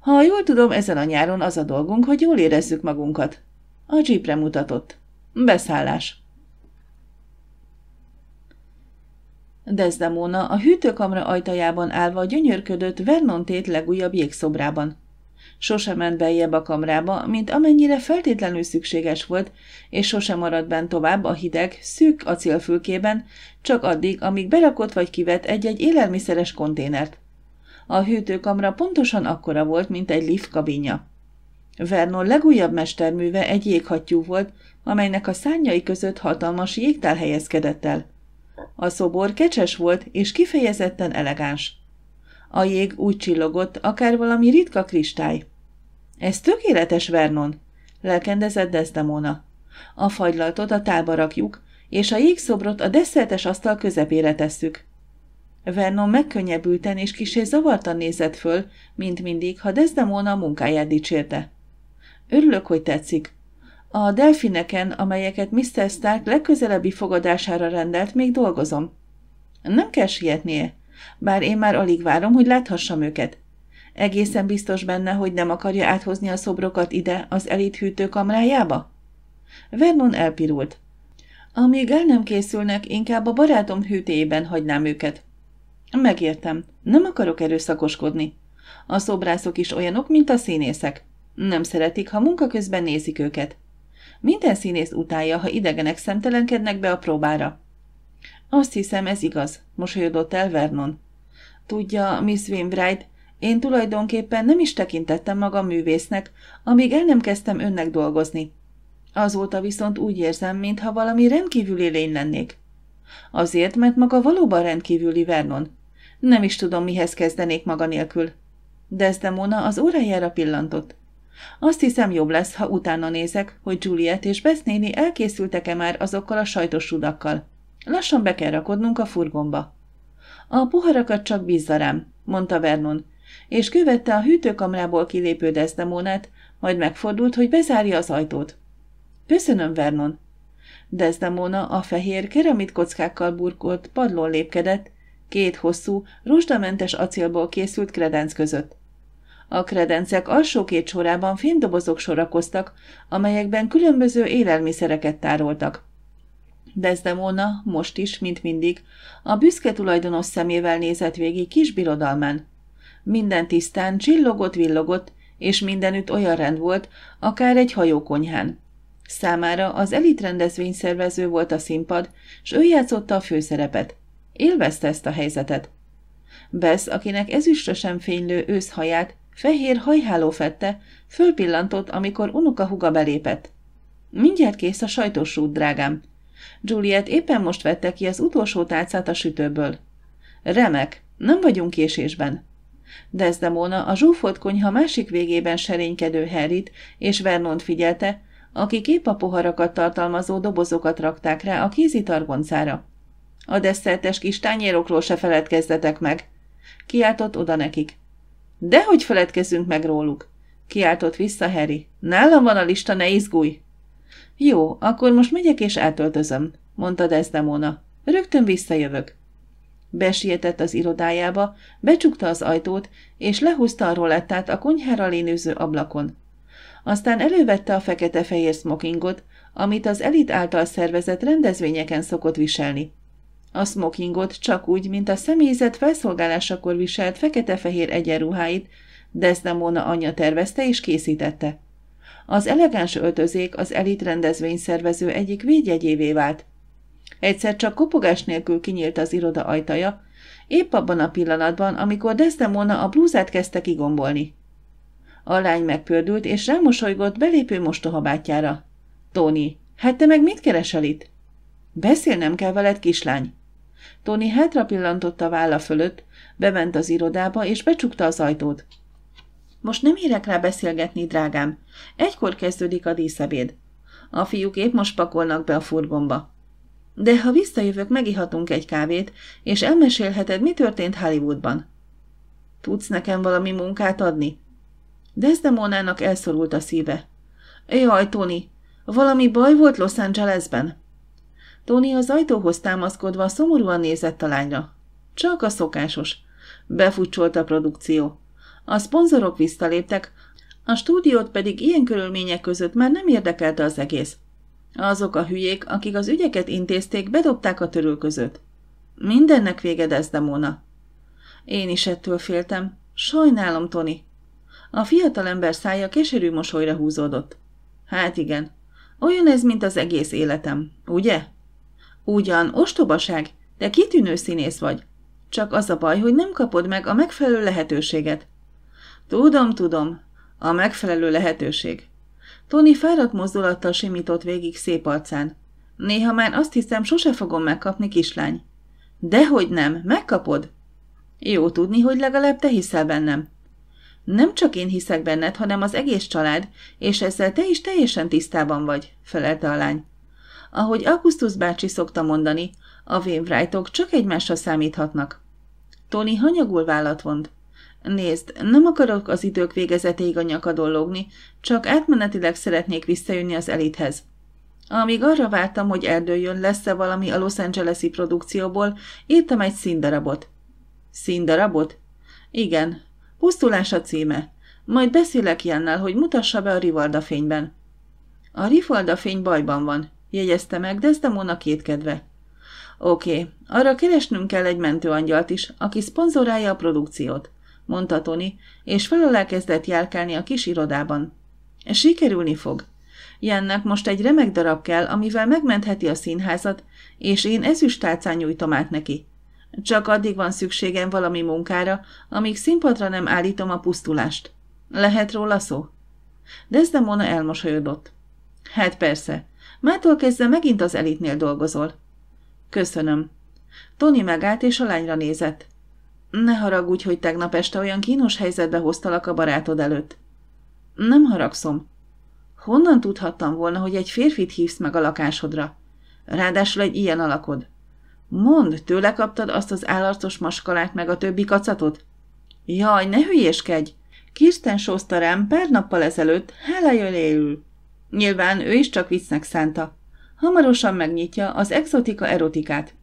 Ha jól tudom, ezen a nyáron az a dolgunk, hogy jól érezzük magunkat. A jeepre mutatott. Beszállás. Desdemona a hűtőkamra ajtajában állva gyönyörködött tét legújabb jégszobrában. Sose ment beljebb a kamrába, mint amennyire feltétlenül szükséges volt, és sose maradt bent tovább a hideg, szűk acélfülkében, csak addig, amíg berakott vagy kivett egy-egy élelmiszeres konténert. A hűtőkamra pontosan akkora volt, mint egy lift kabinja. Vernon legújabb mesterműve egy jéghattyú volt, amelynek a szárnyai között hatalmas jégtál helyezkedett el. A szobor kecses volt és kifejezetten elegáns. A jég úgy csillogott, akár valami ritka kristály. Ez tökéletes, Vernon, lelkendezett Desdemona. A fagylaltot a tálba rakjuk, és a jégszobrot a desszertes asztal közepére tesszük. Vernon megkönnyebbülten és kisé zavartan nézett föl, mint mindig, ha Desdemona munkáját dicsérte. Örülök, hogy tetszik, a delfineken, amelyeket Mr. Stark legközelebbi fogadására rendelt, még dolgozom. Nem kell sietnie, bár én már alig várom, hogy láthassam őket. Egészen biztos benne, hogy nem akarja áthozni a szobrokat ide, az elit hűtőkamrájába? Vernon elpirult. Amíg el nem készülnek, inkább a barátom hűtében hagynám őket. Megértem, nem akarok erőszakoskodni. A szobrászok is olyanok, mint a színészek. Nem szeretik, ha munka közben nézik őket. Minden színész utálja, ha idegenek szemtelenkednek be a próbára. Azt hiszem, ez igaz, mosolyodott el Vernon. Tudja, Miss Wainwright, én tulajdonképpen nem is tekintettem magam művésznek, amíg el nem kezdtem önnek dolgozni. Azóta viszont úgy érzem, mintha valami rendkívüli lény lennék. Azért, mert maga valóban rendkívüli Vernon. Nem is tudom, mihez kezdenék maga nélkül. Desdemona az órájára pillantott. Azt hiszem jobb lesz, ha utána nézek, hogy Juliet és Bess néni elkészültek-e már azokkal a sajtos rudakkal. Lassan be kell rakodnunk a furgonba. A poharakat csak bízza rám, mondta Vernon, és követte a hűtőkamrából kilépő Desdemonát, majd megfordult, hogy bezárja az ajtót. Köszönöm, Vernon. Desdemona a fehér, keramit kockákkal burkolt padlón lépkedett, két hosszú, rozsdamentes acélból készült kredenc között. A kredencek alsó két sorában fémdobozok sorakoztak, amelyekben különböző élelmiszereket tároltak. Desdemona most is, mint mindig, a büszke tulajdonos szemével nézett végig kis birodalmán. Minden tisztán csillogott-villogott, és mindenütt olyan rend volt, akár egy hajókonyhán. Számára az elit szervező volt a színpad, s ő játszotta a főszerepet. Élvezte ezt a helyzetet. Bess, akinek ezüstösen sem fénylő őszhaját Fehér hajháló fette, fölpillantott, amikor unoka huga belépett. Mindjárt kész a sajtos út drágám. Juliet éppen most vette ki az utolsó tálcát a sütőből. Remek, nem vagyunk késésben. Desdemona a zsúfolt konyha másik végében serénykedő Herit és vernon figyelte, akik épp a poharakat tartalmazó dobozokat rakták rá a kézi targoncára. A desszertes kis tányérokról se feledkezzetek meg! Kiáltott oda nekik. Dehogy feledkezzünk meg róluk, kiáltott vissza Harry. Nálam van a lista, ne izgulj! Jó, akkor most megyek és eltöltözöm – mondta Desdemona. Rögtön visszajövök. Besietett az irodájába, becsukta az ajtót, és lehúzta a rolettát a konyhára lénőző ablakon. Aztán elővette a fekete-fehér smokingot, amit az elit által szervezett rendezvényeken szokott viselni. A smokingot csak úgy, mint a személyzet felszolgálásakor viselt fekete-fehér egyenruháit Desdemona anyja tervezte és készítette. Az elegáns öltözék az elit szervező egyik védjegyévé vált. Egyszer csak kopogás nélkül kinyílt az iroda ajtaja, épp abban a pillanatban, amikor Desdemona a blúzát kezdte kigombolni. A lány megpördült, és rámosolygott belépő mostohabátyjára. – Tony, hát te meg mit keresel itt? – Beszélnem kell veled, kislány. Tony hátra pillantott a válla fölött, bement az irodába, és becsukta az ajtót. Most nem érek rá beszélgetni, drágám. Egykor kezdődik a díszebéd. A fiúk épp most pakolnak be a furgonba. De ha visszajövök, megihatunk egy kávét, és elmesélheted, mi történt Hollywoodban. Tudsz nekem valami munkát adni? Desdemonának elszorult a szíve. Jaj, Tony, valami baj volt Los Angelesben? Tóni az ajtóhoz támaszkodva szomorúan nézett a lányra. Csak a szokásos. Befutcsolt a produkció. A szponzorok visszaléptek, a stúdiót pedig ilyen körülmények között már nem érdekelte az egész. Azok a hülyék, akik az ügyeket intézték, bedobták a törülközőt. Mindennek vége, Desdemona. Én is ettől féltem. Sajnálom, Tony. A fiatalember szája keserű mosolyra húzódott. Hát igen. Olyan ez, mint az egész életem, ugye? Ugyan, ostobaság, de kitűnő színész vagy. Csak az a baj, hogy nem kapod meg a megfelelő lehetőséget. Tudom, tudom, a megfelelő lehetőség. Tony fáradt mozdulattal simított végig szép arcán. Néha már azt hiszem, sose fogom megkapni, kislány. Dehogy nem, megkapod. Jó tudni, hogy legalább te hiszel bennem. Nem csak én hiszek benned, hanem az egész család, és ezzel te is teljesen tisztában vagy, felelte a lány. Ahogy Augustus bácsi szokta mondani, a vénvrájtok csak egymásra számíthatnak. Tony hanyagul vállat vont. Nézd, nem akarok az idők végezetéig a nyakadon lógni, csak átmenetileg szeretnék visszajönni az elithez. Amíg arra vártam, hogy erdőjön, lesz-e valami a Los Angeles-i produkcióból, írtam egy színdarabot. Színdarabot? Igen. Pusztulás a címe. Majd beszélek Jennel, hogy mutassa be a Rivalda fényben. A Rivalda fény bajban van, jegyezte meg Desdemona kétkedve. Oké, okay, arra keresnünk kell egy mentőangyalt is, aki szponzorálja a produkciót, mondta Tony, és felölel kezdett járkálni a kis irodában. Sikerülni fog. Jennek most egy remek darab kell, amivel megmentheti a színházat, és én ezüstálcán nyújtom át neki. Csak addig van szükségem valami munkára, amíg színpadra nem állítom a pusztulást. Lehet róla szó? Desdemona elmosolyodott. Hát persze, Mától kezdve megint az elitnél dolgozol. Köszönöm. Tony megállt és a lányra nézett. Ne haragudj, hogy tegnap este olyan kínos helyzetbe hoztalak a barátod előtt. Nem haragszom. Honnan tudhattam volna, hogy egy férfit hívsz meg a lakásodra? Ráadásul egy ilyen alakod. Mondd, tőle kaptad azt az állarcos maskalát meg a többi kacatot? Jaj, ne hülyéskedj! Kirsten sózta rám pár nappal ezelőtt, hála jön élül. Nyilván ő is csak viccnek szánta. Hamarosan megnyitja az exotika erotikát.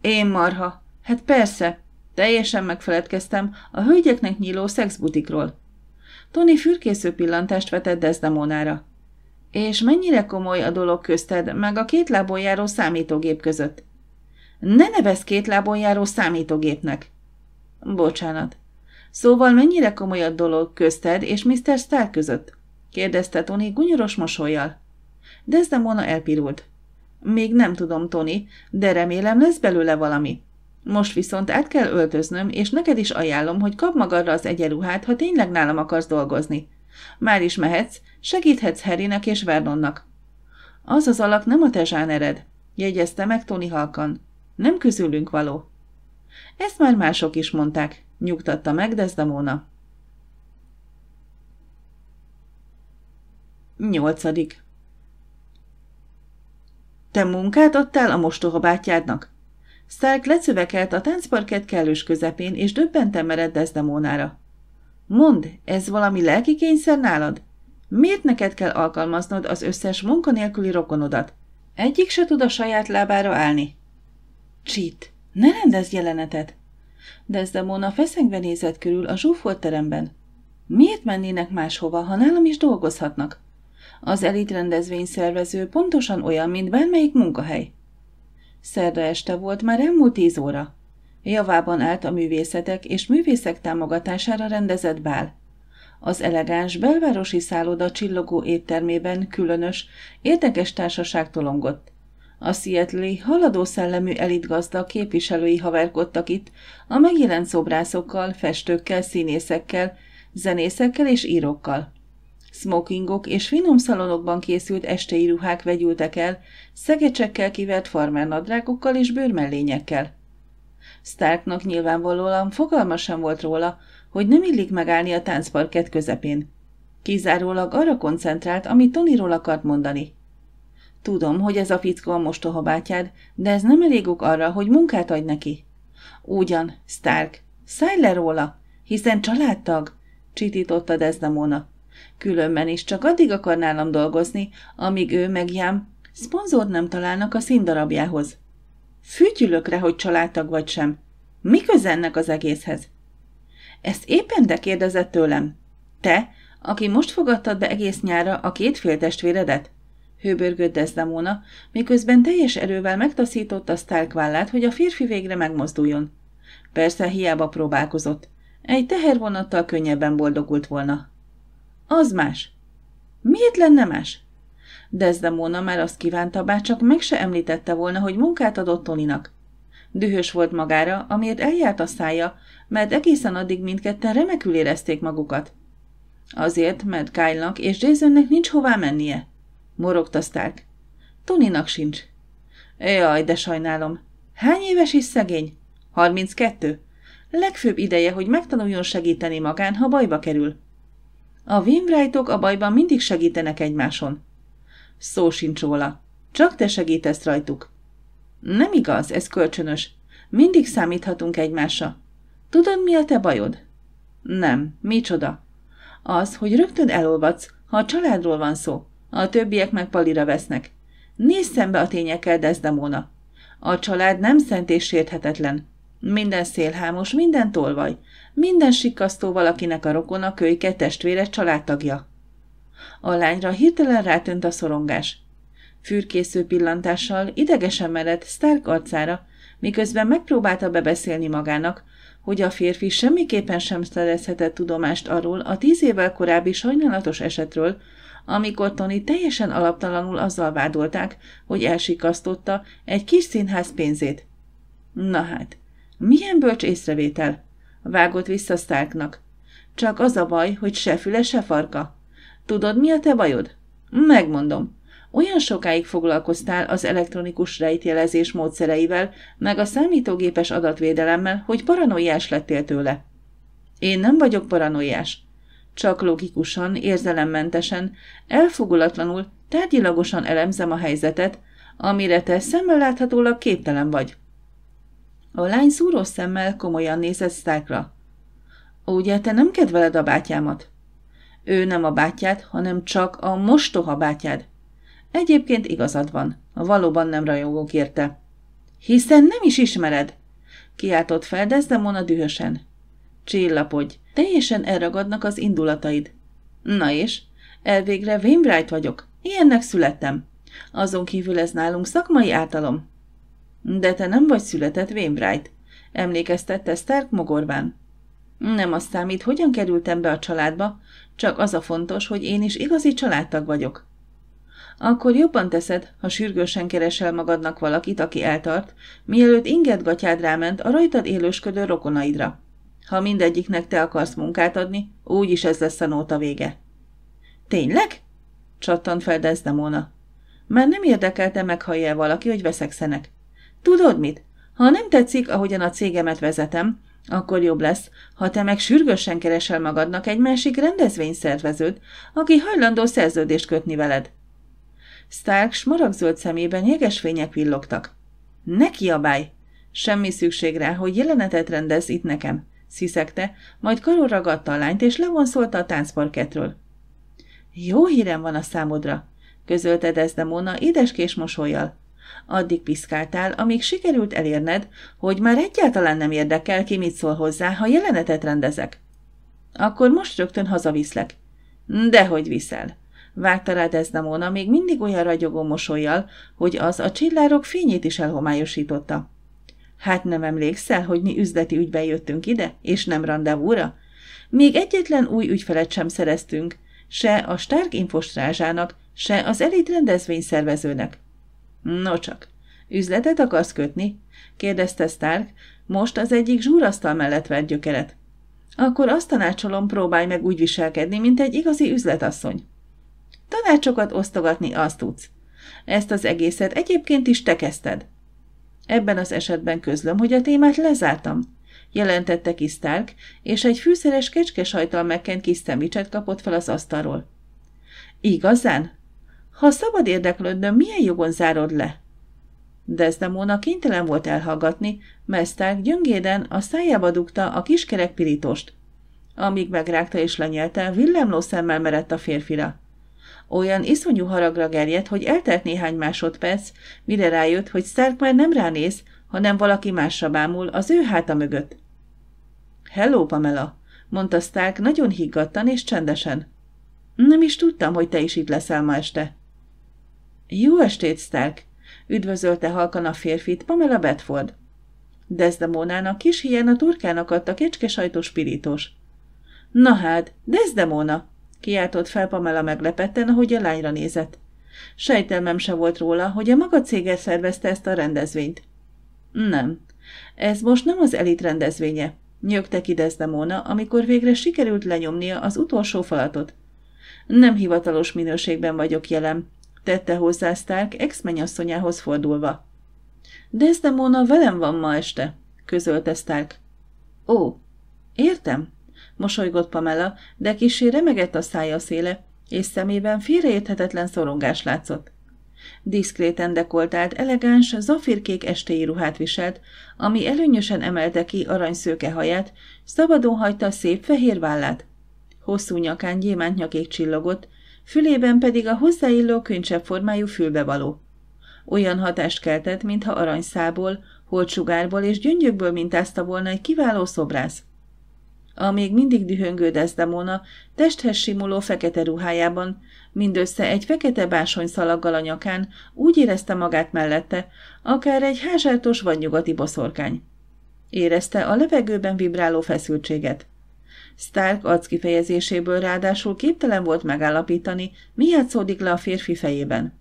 Én marha. Hát persze. Teljesen megfeledkeztem a hölgyeknek nyíló szexbutikról. Tony fürkésző pillantást vetett Desdemonára. És mennyire komoly a dolog közted, meg a két lábon járó számítógép között? Ne nevez két lábon járó számítógépnek. Bocsánat. Szóval mennyire komoly a dolog közted és Mr. Stark között? kérdezte Tony gunyoros mosolyjal. Desdemona elpirult. Még nem tudom, Tony, de remélem lesz belőle valami. Most viszont át kell öltöznöm, és neked is ajánlom, hogy kap magadra az egyenruhát, ha tényleg nálam akarsz dolgozni. Már is mehetsz, segíthetsz Herinek és Vernonnak. Az az alak nem a te zsánered, jegyezte meg Tony halkan. Nem közülünk való. Ezt már mások is mondták, nyugtatta meg Desdemona. Nyolcadik. Te munkát adtál a mostoha bátyádnak? Stark lecövekelt a táncparket kellős közepén, és döbbenten mered Desdemónára. Mondd, ez valami lelki kényszer nálad? Miért neked kell alkalmaznod az összes munkanélküli rokonodat? Egyik se tud a saját lábára állni. Csit, ne rendezd jelenetet! Desdemona feszengve nézett körül a zsúfolt teremben. Miért mennének máshova, ha nálam is dolgozhatnak? Az elit szervező pontosan olyan, mint bármelyik munkahely. Szerda este volt, már elmúlt tíz óra. Javában állt a művészetek és művészek támogatására rendezett bál. Az elegáns belvárosi szálloda csillogó éttermében különös, érdekes társaság tolongott. A Seattle haladó szellemű elitgazda képviselői haverkodtak itt, a megjelent szobrászokkal, festőkkel, színészekkel, zenészekkel és írókkal smokingok és finom szalonokban készült estei ruhák vegyültek el, szegecsekkel kivert farmernadrágokkal és bőrmellényekkel. Starknak nyilvánvalóan fogalma sem volt róla, hogy nem illik megállni a táncparket közepén. Kizárólag arra koncentrált, amit Tonyról akart mondani. Tudom, hogy ez a fickó a mostoha bátyád, de ez nem elég ok arra, hogy munkát adj neki. Ugyan, Stark, szállj le róla, hiszen családtag, csitította Desdemona. Különben is csak addig akar nálam dolgozni, amíg ő meg jám szponzort nem találnak a színdarabjához. rá, hogy családtag vagy sem. Mi ennek az egészhez? Ezt éppen de kérdezett tőlem. Te, aki most fogadtad be egész nyára a két testvéredet? Hőbörgött Desdemona, miközben teljes erővel megtaszította Stark vállát, hogy a férfi végre megmozduljon. Persze hiába próbálkozott. Egy tehervonattal könnyebben boldogult volna. Az más. Miért lenne más? Desdemona már azt kívánta, bár csak meg se említette volna, hogy munkát adott Toninak. Dühös volt magára, amiért eljárt a szája, mert egészen addig mindketten remekül érezték magukat. Azért, mert kyle és Jasonnek nincs hová mennie. Morogta Stark. Toninak sincs. Jaj, de sajnálom. Hány éves is szegény? 32. Legfőbb ideje, hogy megtanuljon segíteni magán, ha bajba kerül. A vémrájtok a bajban mindig segítenek egymáson. Szó sincs róla. Csak te segítesz rajtuk. Nem igaz, ez kölcsönös. Mindig számíthatunk egymásra. Tudod, mi a te bajod? Nem, micsoda. Az, hogy rögtön elolvadsz, ha a családról van szó. A többiek meg palira vesznek. Nézz szembe a tényekkel, Desdemona. A család nem szent és sérthetetlen. Minden szélhámos, minden tolvaj. Minden sikasztó valakinek a rokona, kölyke, testvére, családtagja. A lányra hirtelen rátönt a szorongás. Fürkésző pillantással idegesen mered Stark arcára, miközben megpróbálta bebeszélni magának, hogy a férfi semmiképpen sem szerezhetett tudomást arról a tíz évvel korábbi sajnálatos esetről, amikor Tony teljesen alaptalanul azzal vádolták, hogy elsikasztotta egy kis színház pénzét. Na hát, milyen bölcs észrevétel! vágott vissza Starknak. Csak az a baj, hogy se füle, se farka. Tudod, mi a te bajod? Megmondom. Olyan sokáig foglalkoztál az elektronikus rejtjelezés módszereivel, meg a számítógépes adatvédelemmel, hogy paranoiás lettél tőle. Én nem vagyok paranoiás. Csak logikusan, érzelemmentesen, elfogulatlanul, tárgyilagosan elemzem a helyzetet, amire te szemmel láthatólag képtelen vagy. A lány szúrós szemmel komolyan nézett Starkra. Ugye te nem kedveled a bátyámat? Ő nem a bátyád, hanem csak a mostoha bátyád. Egyébként igazad van, valóban nem rajongok érte. Hiszen nem is ismered! Kiáltott fel Desdemona dühösen. Csillapodj, teljesen elragadnak az indulataid. Na és? Elvégre Wainwright vagyok. Ilyennek születtem. Azon kívül ez nálunk szakmai általom. De te nem vagy született Wainwright, emlékeztette Stark mogorván. Nem azt számít, hogyan kerültem be a családba, csak az a fontos, hogy én is igazi családtag vagyok. Akkor jobban teszed, ha sürgősen keresel magadnak valakit, aki eltart, mielőtt inget gatyád ráment a rajtad élősködő rokonaidra. Ha mindegyiknek te akarsz munkát adni, úgyis ez lesz a nóta vége. Tényleg? csattant fel Desdemona. Már nem érdekelte, meghallja valaki, hogy veszekszenek. Tudod mit? Ha nem tetszik, ahogyan a cégemet vezetem, akkor jobb lesz, ha te meg sürgősen keresel magadnak egy másik rendezvényszervezőt, aki hajlandó szerződést kötni veled. Stark smaragzolt szemében jeges fények villogtak. Ne kiabálj! Semmi szükség rá, hogy jelenetet rendez itt nekem, sziszegte, majd karul ragadta a lányt és levonszolta a táncparketről. Jó hírem van a számodra, közölte Desdemona édeskés mosolyjal. Addig piszkáltál, amíg sikerült elérned, hogy már egyáltalán nem érdekel, ki mit szól hozzá, ha jelenetet rendezek. Akkor most rögtön hazaviszlek. Dehogy viszel. Vágta rá Desdemona még mindig olyan ragyogó mosolyjal, hogy az a csillárok fényét is elhomályosította. Hát nem emlékszel, hogy mi üzleti ügyben jöttünk ide, és nem rendezvúra? Még egyetlen új ügyfelet sem szereztünk, se a Stark infostrázsának, se az elit szervezőnek. Nocsak, üzletet akarsz kötni? kérdezte Stark, most az egyik zsúrasztal mellett vett gyökeret. Akkor azt tanácsolom, próbálj meg úgy viselkedni, mint egy igazi üzletasszony. Tanácsokat osztogatni azt tudsz. Ezt az egészet egyébként is te kezdted. Ebben az esetben közlöm, hogy a témát lezártam, jelentette ki Stark, és egy fűszeres kecskesajtal megkent kis kapott fel az asztalról. Igazán? Ha szabad érdeklődnöm, milyen jogon zárod le? Desdemona kénytelen volt elhallgatni, Mesták gyöngéden a szájába dugta a kiskerek pirítost. Amíg megrágta és lenyelte, villámló szemmel merett a férfira. Olyan iszonyú haragra gerjedt, hogy eltelt néhány másodperc, mire rájött, hogy Stark már nem ránéz, hanem valaki másra bámul az ő háta mögött. Hello, Pamela, mondta Stark nagyon higgadtan és csendesen. Nem is tudtam, hogy te is itt leszel ma este. Jó estét, Stark! Üdvözölte halkan a férfit Pamela Bedford. Desdemónának kis hiány a turkának adta kecskesajtos pirítós. Na hát, Desdemóna! kiáltott fel Pamela meglepetten, ahogy a lányra nézett. Sejtelmem se volt róla, hogy a maga cége szervezte ezt a rendezvényt. Nem, ez most nem az elit rendezvénye, nyögte ki Desdemona, amikor végre sikerült lenyomnia az utolsó falatot. Nem hivatalos minőségben vagyok jelen, tette hozzá Stark ex-menyasszonyához fordulva. Desdemona velem van ma este, közölte Stark. Ó, értem, mosolygott Pamela, de kisé remegett a szája széle, és szemében félreérthetetlen szorongás látszott. Diszkréten dekoltált, elegáns, zafírkék estéi ruhát viselt, ami előnyösen emelte ki aranyszőke haját, szabadon hagyta szép fehér vállát. Hosszú nyakán gyémánt nyakék csillogott, fülében pedig a hozzáilló könycsebb formájú fülbevaló. Olyan hatást keltett, mintha aranyszából, holtsugárból és gyöngyökből mintázta volna egy kiváló szobrász. A még mindig dühöngő Desdemona testhez simuló fekete ruhájában, mindössze egy fekete básony szalaggal a nyakán, úgy érezte magát mellette, akár egy házsártos vagy nyugati boszorkány. Érezte a levegőben vibráló feszültséget. Stark kifejezéséből ráadásul képtelen volt megállapítani, mi játszódik le a férfi fejében.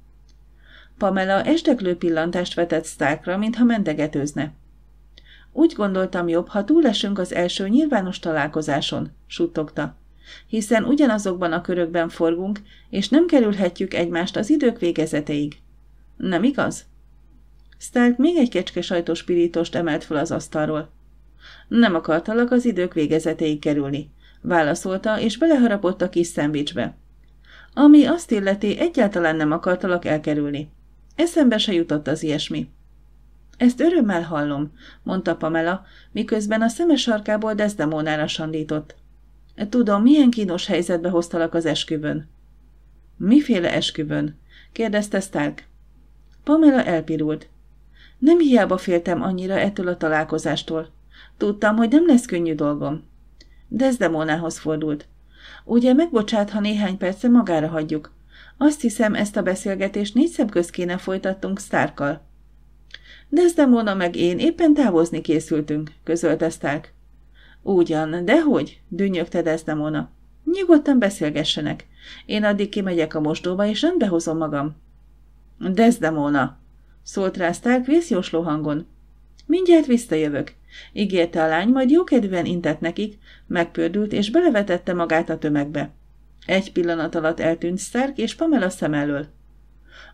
Pamela esteklő pillantást vetett Starkra, mintha mentegetőzne. Úgy gondoltam jobb, ha túlesünk az első nyilvános találkozáson, suttogta. Hiszen ugyanazokban a körökben forgunk, és nem kerülhetjük egymást az idők végezeteig. Nem igaz? Stark még egy kecske sajtos pirítost emelt fel az asztalról. Nem akartalak az idők végezetéig kerülni, válaszolta, és beleharapott a kis szendvicsbe. Ami azt illeti, egyáltalán nem akartalak elkerülni. Eszembe se jutott az ilyesmi. Ezt örömmel hallom, mondta Pamela, miközben a szeme sarkából Desdemónára sandított. Tudom, milyen kínos helyzetbe hoztalak az esküvön. Miféle esküvön? kérdezte Stark. Pamela elpirult. Nem hiába féltem annyira ettől a találkozástól. Tudtam, hogy nem lesz könnyű dolgom. Desdemonához fordult. Ugye megbocsát, ha néhány perce magára hagyjuk. Azt hiszem, ezt a beszélgetést négy szemköz kéne folytattunk Starkkal. Desdemona meg én éppen távozni készültünk, közölte Stark. Ugyan, dehogy, dünnyögte Desdemona. Nyugodtan beszélgessenek. Én addig kimegyek a mosdóba, és rendbehozom magam. Desdemona, szólt rá Stark vészjósló hangon. Mindjárt visszajövök, ígérte a lány, majd jókedvűen intett nekik, megpördült és belevetette magát a tömegbe. Egy pillanat alatt eltűnt Szerk és Pamela szem elől.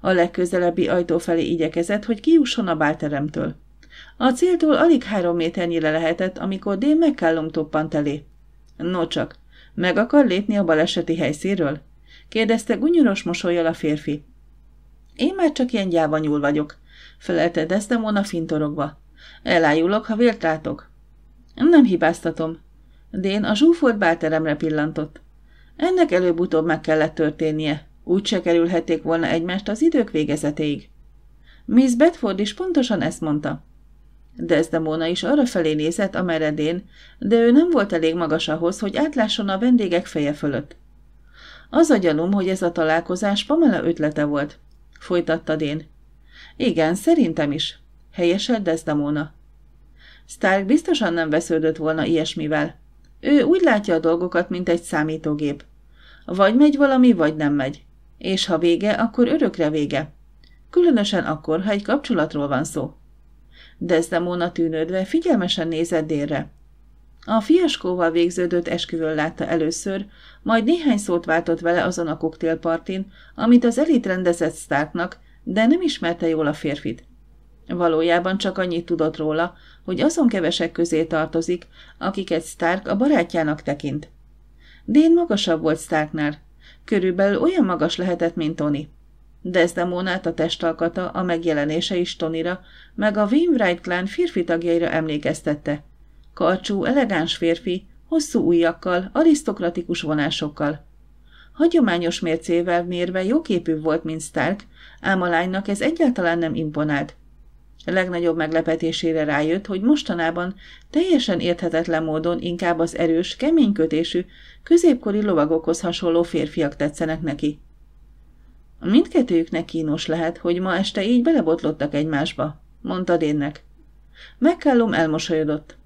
A legközelebbi ajtó felé igyekezett, hogy kiusson a bálteremtől. A céltól alig három méternyire lehetett, amikor Dén megkállom toppant elé. Nocsak, meg akar lépni a baleseti helyszíről. kérdezte gunyoros mosolyjal a férfi. Én már csak ilyen gyáva nyúl vagyok, felelte Desdemona fintorogva. Elájulok, ha vért látok. Nem hibáztatom. Dén a zsúfolt bálteremre pillantott. Ennek előbb-utóbb meg kellett történnie. Úgy se kerülhették volna egymást az idők végezetéig. Miss Bedford is pontosan ezt mondta. Desdemona is arra felé nézett, amerre Dén, de ő nem volt elég magas ahhoz, hogy átlásson a vendégek feje fölött. Az a gyanúm, hogy ez a találkozás Pamela ötlete volt, folytatta Dén. Igen, szerintem is helyeselt Desdemona. Stark biztosan nem vesződött volna ilyesmivel. Ő úgy látja a dolgokat, mint egy számítógép. Vagy megy valami, vagy nem megy. És ha vége, akkor örökre vége. Különösen akkor, ha egy kapcsolatról van szó. Desdemona tűnődve figyelmesen nézett délre. A fiaskóval végződött esküvőn látta először, majd néhány szót váltott vele azon a koktélpartin, amit az elit rendezett Starknak, de nem ismerte jól a férfit. Valójában csak annyit tudott róla, hogy azon kevesek közé tartozik, akiket Stark a barátjának tekint. Dén magasabb volt Starknál. Körülbelül olyan magas lehetett, mint Tony. Desdemonát a testalkata, a megjelenése is Tonira, meg a Wainwright clan férfi tagjaira emlékeztette. Karcsú, elegáns férfi, hosszú ujjakkal, arisztokratikus vonásokkal. Hagyományos mércével mérve jóképű volt, mint Stark, ám a lánynak ez egyáltalán nem imponált. A legnagyobb meglepetésére rájött, hogy mostanában teljesen érthetetlen módon inkább az erős, keménykötésű, középkori lovagokhoz hasonló férfiak tetszenek neki. Mindkettőjüknek kínos lehet, hogy ma este így belebotlottak egymásba, mondta Dénnek. Megkellom elmosolyodott.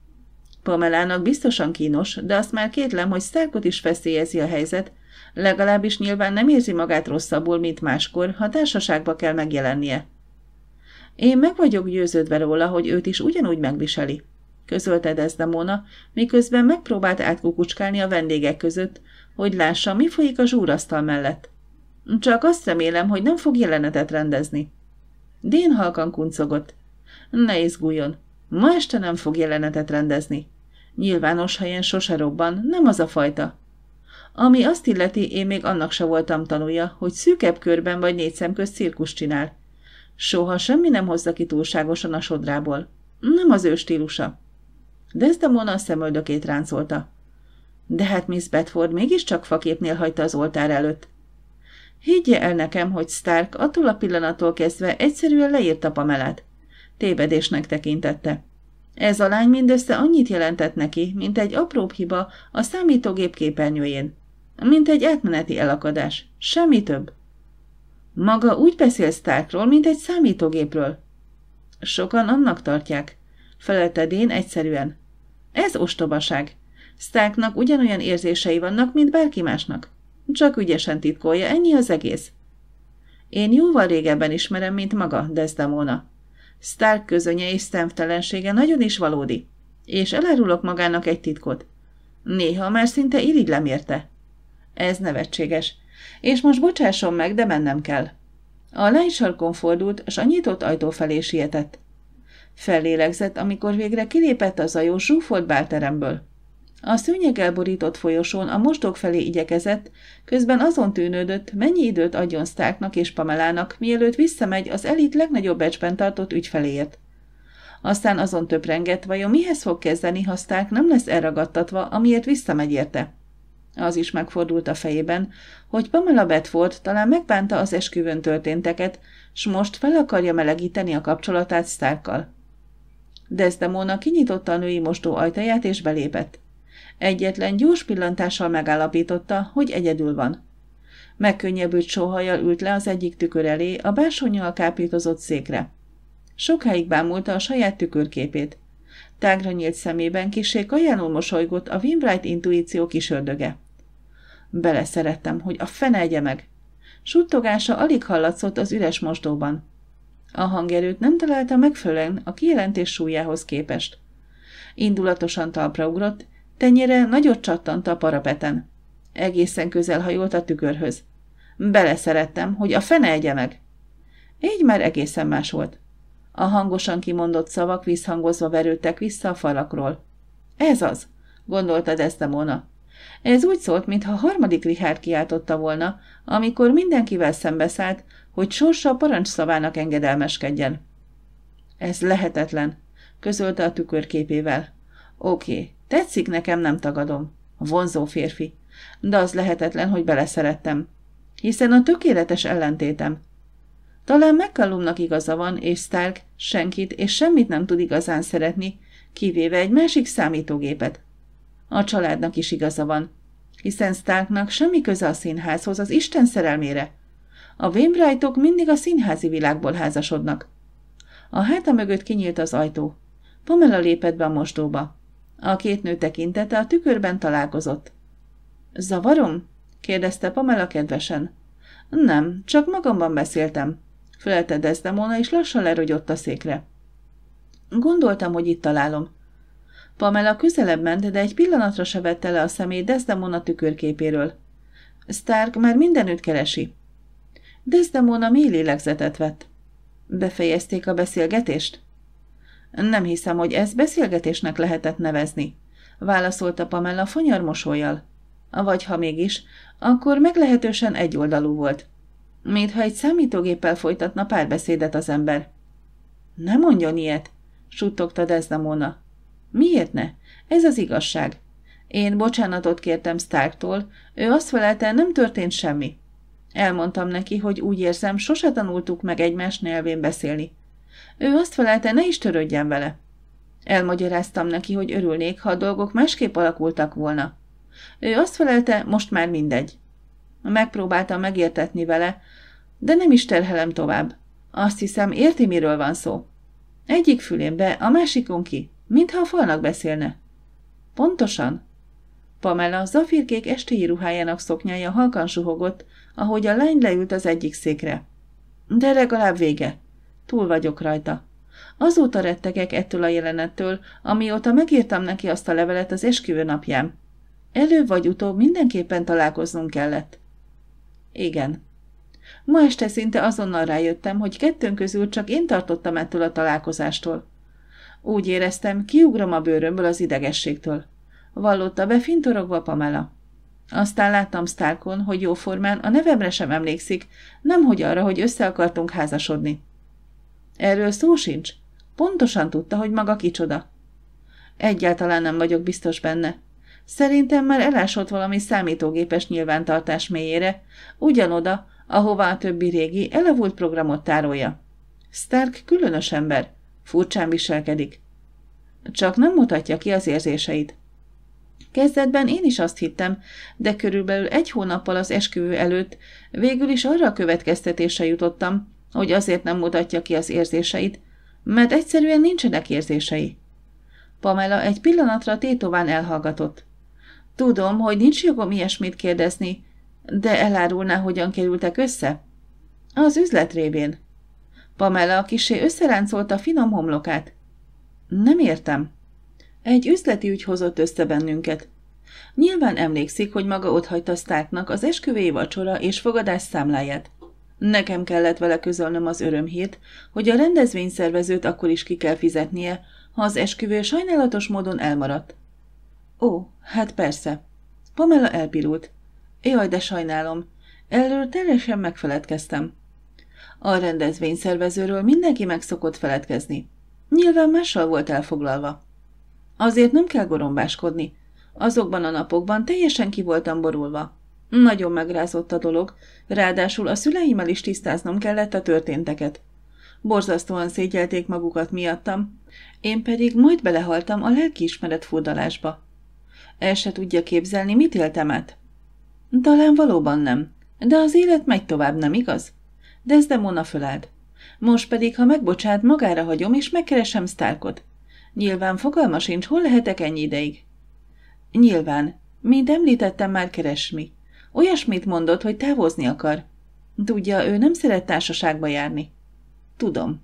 Pamelának biztosan kínos, de azt már kétlem, hogy Starkot is feszélyezi a helyzet, legalábbis nyilván nem érzi magát rosszabbul, mint máskor, ha társaságba kell megjelennie. Én meg vagyok győződve róla, hogy őt is ugyanúgy megviseli, közölte Desdemona, miközben megpróbált átkukucskálni a vendégek között, hogy lássa, mi folyik a zsúrasztal mellett. Csak azt remélem, hogy nem fog jelenetet rendezni. Dén halkan kuncogott. Ne izguljon, ma este nem fog jelenetet rendezni. Nyilvános helyen sose robban, nem az a fajta. Ami azt illeti, én még annak se voltam tanulja, hogy szűkebb körben vagy négy szemköz cirkus csinál. Soha semmi nem hozza ki túlságosan a sodrából. Nem az ő stílusa. Desdemona a szemöldökét ráncolta. De hát Miss Bedford mégiscsak faképnél hagyta az oltár előtt. Higgye el nekem, hogy Stark attól a pillanattól kezdve egyszerűen leírta Pamelát. Tévedésnek tekintette. Ez a lány mindössze annyit jelentett neki, mint egy apróbb hiba a számítógép képernyőjén. Mint egy átmeneti elakadás. Semmi több. Maga úgy beszél Starkról, mint egy számítógépről. Sokan annak tartják, felelte Dén egyszerűen. Ez ostobaság. Starknak ugyanolyan érzései vannak, mint bárki másnak. Csak ügyesen titkolja, ennyi az egész. Én jóval régebben ismerem, mint maga, Desdemona. Stark közönye és szemtelensége nagyon is valódi. És elárulok magának egy titkot. Néha már szinte irigylem érte. Ez nevetséges és most bocsásson meg, de mennem kell. A lány sarkon fordult, és a nyitott ajtó felé sietett. Fellélegzett, amikor végre kilépett az ajó zsúfolt bálteremből. A szőnyeg borított folyosón a mostok felé igyekezett, közben azon tűnődött, mennyi időt adjon Starknak és Pamelának, mielőtt visszamegy az elit legnagyobb becsben tartott ügyfeléért. Aztán azon töprengett, vajon mihez fog kezdeni, ha Stark nem lesz elragadtatva, amiért visszamegy érte az is megfordult a fejében, hogy Pamela Bedford talán megbánta az esküvőn történteket, s most fel akarja melegíteni a kapcsolatát Starkkal. Desdemona kinyitotta a női mostó ajtaját és belépett. Egyetlen gyors pillantással megállapította, hogy egyedül van. Megkönnyebbült sóhajjal ült le az egyik tükör elé, a bársonyjal kápítozott székre. Sokáig bámulta a saját tükörképét. Tágra nyílt szemében kisé kajánul mosolygott a Wimbright intuíció kisördöge. Beleszerettem, hogy a fene egye meg. Suttogása alig hallatszott az üres mosdóban. A hangerőt nem találta megfelelően a kijelentés súlyához képest. Indulatosan talpra ugrott, tenyére nagyot csattant a parapeten. Egészen közel hajolt a tükörhöz. Beleszerettem, hogy a fene egye meg. Így már egészen más volt. A hangosan kimondott szavak visszhangozva verődtek vissza a falakról. Ez az, gondolta Desdemona. Ez úgy szólt, mintha a harmadik Richard kiáltotta volna, amikor mindenkivel szembeszállt, hogy sorsa a parancsszavának engedelmeskedjen. Ez lehetetlen, közölte a tükörképével. Oké, okay, tetszik nekem, nem tagadom. Vonzó férfi. De az lehetetlen, hogy beleszerettem. Hiszen a tökéletes ellentétem. Talán McCallumnak igaza van, és Stark senkit és semmit nem tud igazán szeretni, kivéve egy másik számítógépet. A családnak is igaza van hiszen Stanknak semmi köze a színházhoz, az Isten szerelmére. A Wainwrightok mindig a színházi világból házasodnak. A háta mögött kinyílt az ajtó. Pamela lépett be a mosdóba. A két nő tekintete a tükörben találkozott. Zavarom? kérdezte Pamela kedvesen. Nem, csak magamban beszéltem. Fölelte Desdemona, és lassan lerogyott a székre. Gondoltam, hogy itt találom. Pamela közelebb ment, de egy pillanatra se vette le a szemét Desdemona tükörképéről. Stark már mindenütt keresi. Desdemona mély lélegzetet vett. Befejezték a beszélgetést? Nem hiszem, hogy ezt beszélgetésnek lehetett nevezni, válaszolta Pamela fanyar mosolyjal. Vagy ha mégis, akkor meglehetősen egyoldalú volt. Mintha egy számítógéppel folytatna párbeszédet az ember. Ne mondjon ilyet, suttogta Desdemona. Miért ne? Ez az igazság. Én bocsánatot kértem Starktól, ő azt felelte, nem történt semmi. Elmondtam neki, hogy úgy érzem, sose tanultuk meg egymás nyelvén beszélni. Ő azt felelte, ne is törődjen vele. Elmagyaráztam neki, hogy örülnék, ha a dolgok másképp alakultak volna. Ő azt felelte, most már mindegy. Megpróbáltam megértetni vele, de nem is terhelem tovább. Azt hiszem, érti, miről van szó. Egyik fülémbe, a másikon ki. Mintha a falnak beszélne. Pontosan. Pamela a zafírkék estélyi ruhájának szoknyája halkan suhogott, ahogy a lány leült az egyik székre. De legalább vége. Túl vagyok rajta. Azóta rettegek ettől a jelenettől, amióta megírtam neki azt a levelet az esküvő napján. Előbb vagy utóbb mindenképpen találkoznunk kellett. Igen. Ma este szinte azonnal rájöttem, hogy kettőnk közül csak én tartottam ettől a találkozástól. Úgy éreztem, kiugrom a bőrömből az idegességtől. Vallotta be fintorogva Pamela. Aztán láttam Starkon, hogy jóformán a nevemre sem emlékszik, nemhogy arra, hogy össze akartunk házasodni. Erről szó sincs. Pontosan tudta, hogy maga kicsoda. Egyáltalán nem vagyok biztos benne. Szerintem már elásott valami számítógépes nyilvántartás mélyére, ugyanoda, ahová a többi régi, elavult programot tárolja. Stark különös ember. Furcsán viselkedik. Csak nem mutatja ki az érzéseit. Kezdetben én is azt hittem, de körülbelül egy hónappal az esküvő előtt végül is arra a következtetésre jutottam, hogy azért nem mutatja ki az érzéseit, mert egyszerűen nincsenek érzései. Pamela egy pillanatra tétován elhallgatott. Tudom, hogy nincs jogom ilyesmit kérdezni, de elárulná, hogyan kerültek össze? Az üzlet révén. Pamela kisé összeráncolta finom homlokát. Nem értem. Egy üzleti ügy hozott össze bennünket. Nyilván emlékszik, hogy maga hagyta Starknak az esküvői vacsora és fogadás számláját. Nekem kellett vele közölnöm az örömhírt, hogy a rendezvényszervezőt akkor is ki kell fizetnie, ha az esküvő sajnálatos módon elmaradt. Ó, hát persze. Pamela elpirult. Jaj, de sajnálom. Erről teljesen megfeledkeztem. A rendezvény szervezőről mindenki meg szokott feledkezni. Nyilván mással volt elfoglalva. Azért nem kell gorombáskodni. Azokban a napokban teljesen ki voltam borulva. Nagyon megrázott a dolog, ráadásul a szüleimmel is tisztáznom kellett a történteket. Borzasztóan szégyelték magukat miattam, én pedig majd belehaltam a lelkiismeret furdalásba. El se tudja képzelni, mit éltem át. Talán valóban nem, de az élet megy tovább, nem igaz? Desdemona föláld. Most pedig, ha megbocsát, magára hagyom, és megkeresem Starkot. Nyilván fogalma sincs, hol lehetek ennyi ideig. Nyilván. Mint említettem, már keresmi. Olyasmit mondott, hogy távozni akar. Tudja, ő nem szeret társaságba járni. Tudom.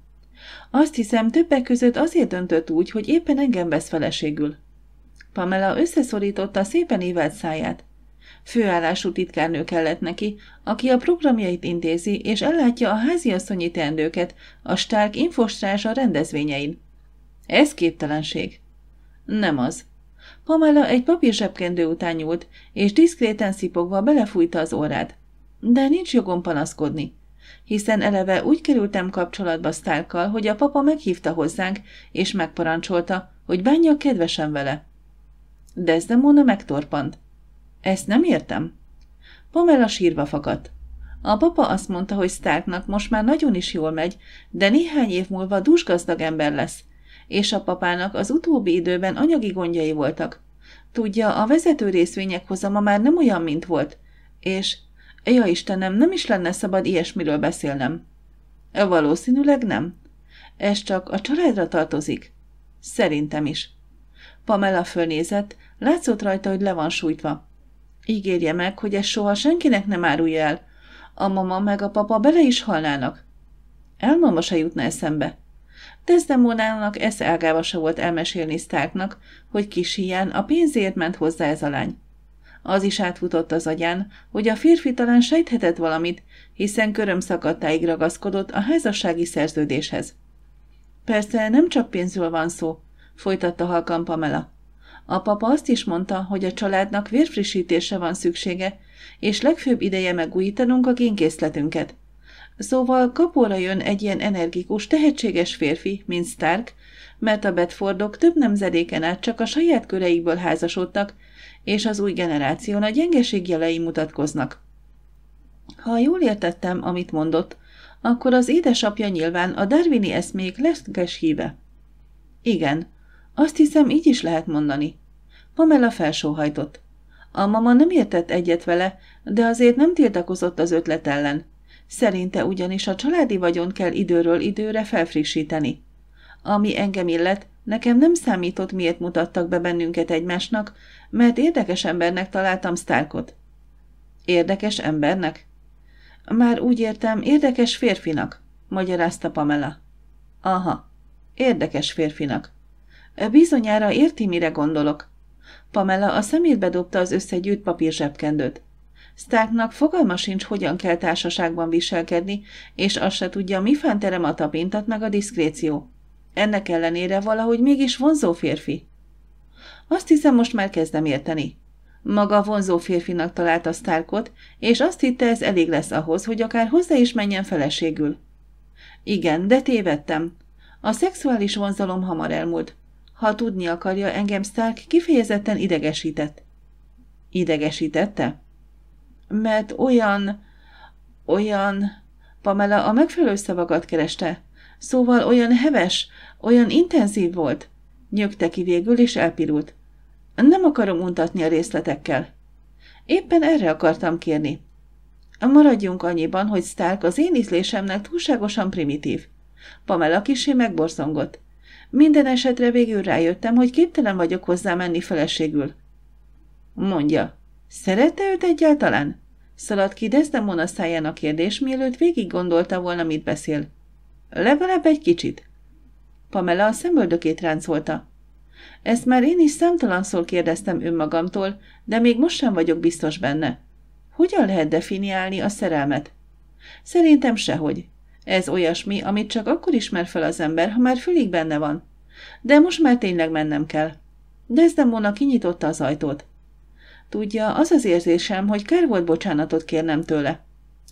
Azt hiszem, többek között azért döntött úgy, hogy éppen engem vesz feleségül. Pamela összeszorította szépen évelt száját főállású titkárnő kellett neki, aki a programjait intézi és ellátja a háziasszonyi teendőket a Stark infostrázsa rendezvényein. Ez képtelenség. Nem az. Pamela egy zsebkendő után nyúlt, és diszkréten szipogva belefújta az órát. De nincs jogom panaszkodni hiszen eleve úgy kerültem kapcsolatba Starkkal, hogy a papa meghívta hozzánk, és megparancsolta, hogy bánja kedvesen vele. Desdemona megtorpant. Ezt nem értem. Pamela sírva fakadt. A papa azt mondta, hogy Starknak most már nagyon is jól megy, de néhány év múlva dúsgazdag ember lesz, és a papának az utóbbi időben anyagi gondjai voltak. Tudja, a vezető részvények hozama már nem olyan, mint volt, és, ja Istenem, nem is lenne szabad ilyesmiről beszélnem. Valószínűleg nem. Ez csak a családra tartozik. Szerintem is. Pamela fölnézett, látszott rajta, hogy le van sújtva. Ígérje meg, hogy ez soha senkinek nem árulja el. A mama meg a papa bele is halnának. Elmama se jutna eszembe. Desdemonának ez ágába se volt elmesélni Starknak, hogy kis hián a pénzért ment hozzá ez a lány. Az is átfutott az agyán, hogy a férfi talán sejthetett valamit, hiszen köröm szakadtáig ragaszkodott a házassági szerződéshez. Persze nem csak pénzről van szó, folytatta halkan Pamela. A papa azt is mondta, hogy a családnak vérfrissítése van szüksége, és legfőbb ideje megújítanunk a génkészletünket. Szóval kapóra jön egy ilyen energikus, tehetséges férfi, mint Stark, mert a Bedfordok több nemzedéken át csak a saját köreikből házasodtak, és az új generáción a gyengeség jelei mutatkoznak. Ha jól értettem, amit mondott, akkor az édesapja nyilván a darwini eszmék leszkes híve. Igen, azt hiszem, így is lehet mondani. Pamela felsóhajtott. A mama nem értett egyet vele, de azért nem tiltakozott az ötlet ellen. Szerinte ugyanis a családi vagyon kell időről időre felfrissíteni. Ami engem illet, nekem nem számított, miért mutattak be bennünket egymásnak, mert érdekes embernek találtam Starkot. Érdekes embernek? Már úgy értem, érdekes férfinak, magyarázta Pamela. Aha, érdekes férfinak. Bizonyára érti, mire gondolok. Pamela a szemét dobta az összegyűjt papír zsebkendőt. Starknak fogalma sincs, hogyan kell társaságban viselkedni, és azt se tudja, mi fánterem a tapintat meg a diszkréció. Ennek ellenére valahogy mégis vonzó férfi. Azt hiszem, most már kezdem érteni. Maga vonzó férfinak találta Starkot, és azt hitte, ez elég lesz ahhoz, hogy akár hozzá is menjen feleségül. Igen, de tévedtem. A szexuális vonzalom hamar elmúlt. Ha tudni akarja, engem Stark kifejezetten idegesített. Idegesítette? Mert olyan... olyan... Pamela a megfelelő szavakat kereste. Szóval olyan heves, olyan intenzív volt. Nyögte ki végül, és elpirult. Nem akarom untatni a részletekkel. Éppen erre akartam kérni. Maradjunk annyiban, hogy Stark az én ízlésemnek túlságosan primitív. Pamela kisé megborzongott. Minden esetre végül rájöttem, hogy képtelen vagyok hozzá menni feleségül. Mondja, szerette őt egyáltalán? Szaladt ki Desdemona száján a kérdés, mielőtt végig gondolta volna, mit beszél. Legalább egy kicsit. Pamela a szemöldökét ráncolta. Ezt már én is számtalanszor kérdeztem önmagamtól, de még most sem vagyok biztos benne. Hogyan lehet definiálni a szerelmet? Szerintem sehogy. Ez olyasmi, amit csak akkor ismer fel az ember, ha már fülig benne van. De most már tényleg mennem kell. Desdemona kinyitotta az ajtót. Tudja, az az érzésem, hogy kár volt bocsánatot kérnem tőle.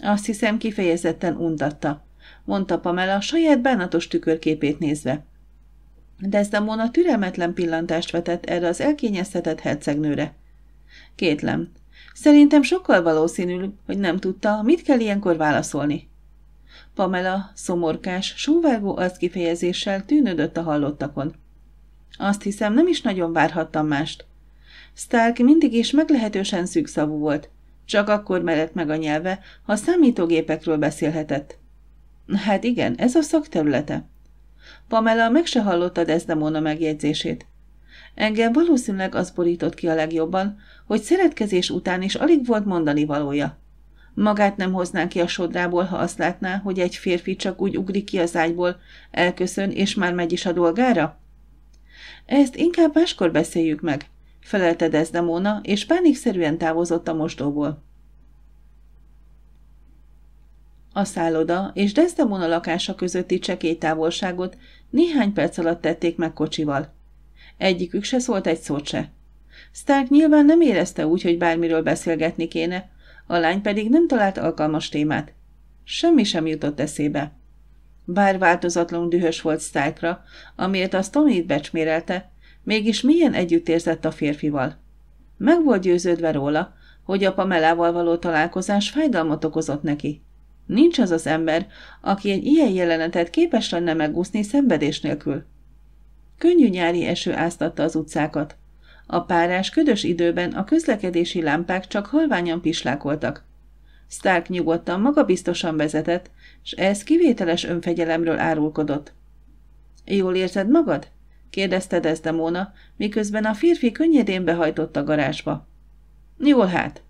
Azt hiszem kifejezetten untatta, mondta Pamela saját bánatos tükörképét nézve. Desdemona türelmetlen pillantást vetett erre az elkényeztetett hercegnőre. Kétlem. Szerintem sokkal valószínűbb, hogy nem tudta, mit kell ilyenkor válaszolni. Pamela, szomorkás, az kifejezéssel tűnődött a hallottakon. Azt hiszem, nem is nagyon várhattam mást. Stark mindig is meglehetősen szűkszavú volt. Csak akkor merett meg a nyelve, ha számítógépekről beszélhetett. Hát igen, ez a szakterülete. Pamela meg se hallotta Desdemona megjegyzését. Engem valószínűleg az borított ki a legjobban, hogy szeretkezés után is alig volt mondani valója. Magát nem hoznánk ki a sodrából, ha azt látná, hogy egy férfi csak úgy ugrik ki az ágyból, elköszön, és már megy is a dolgára? Ezt inkább máskor beszéljük meg, felelte Desdemona, és pánikszerűen távozott a mosdóból. A szálloda és Desdemona lakása közötti csekély távolságot néhány perc alatt tették meg kocsival. Egyikük se szólt egy szót se. Stark nyilván nem érezte úgy, hogy bármiről beszélgetni kéne, a lány pedig nem talált alkalmas témát. Semmi sem jutott eszébe. Bár változatlan dühös volt stike amiért azt Tomit becsmérelte, mégis milyen együttérzett a férfival. Meg volt győződve róla, hogy a Pamelával való találkozás fájdalmat okozott neki. Nincs az az ember, aki egy ilyen jelenetet képes lenne megúszni szenvedés nélkül. Könnyű nyári eső áztatta az utcákat. A párás ködös időben a közlekedési lámpák csak halványan pislákoltak. Stark nyugodtan, magabiztosan vezetett, s ez kivételes önfegyelemről árulkodott. Jól érzed magad? kérdezte Desdemona, miközben a férfi könnyedén behajtott a garázsba. Jól hát,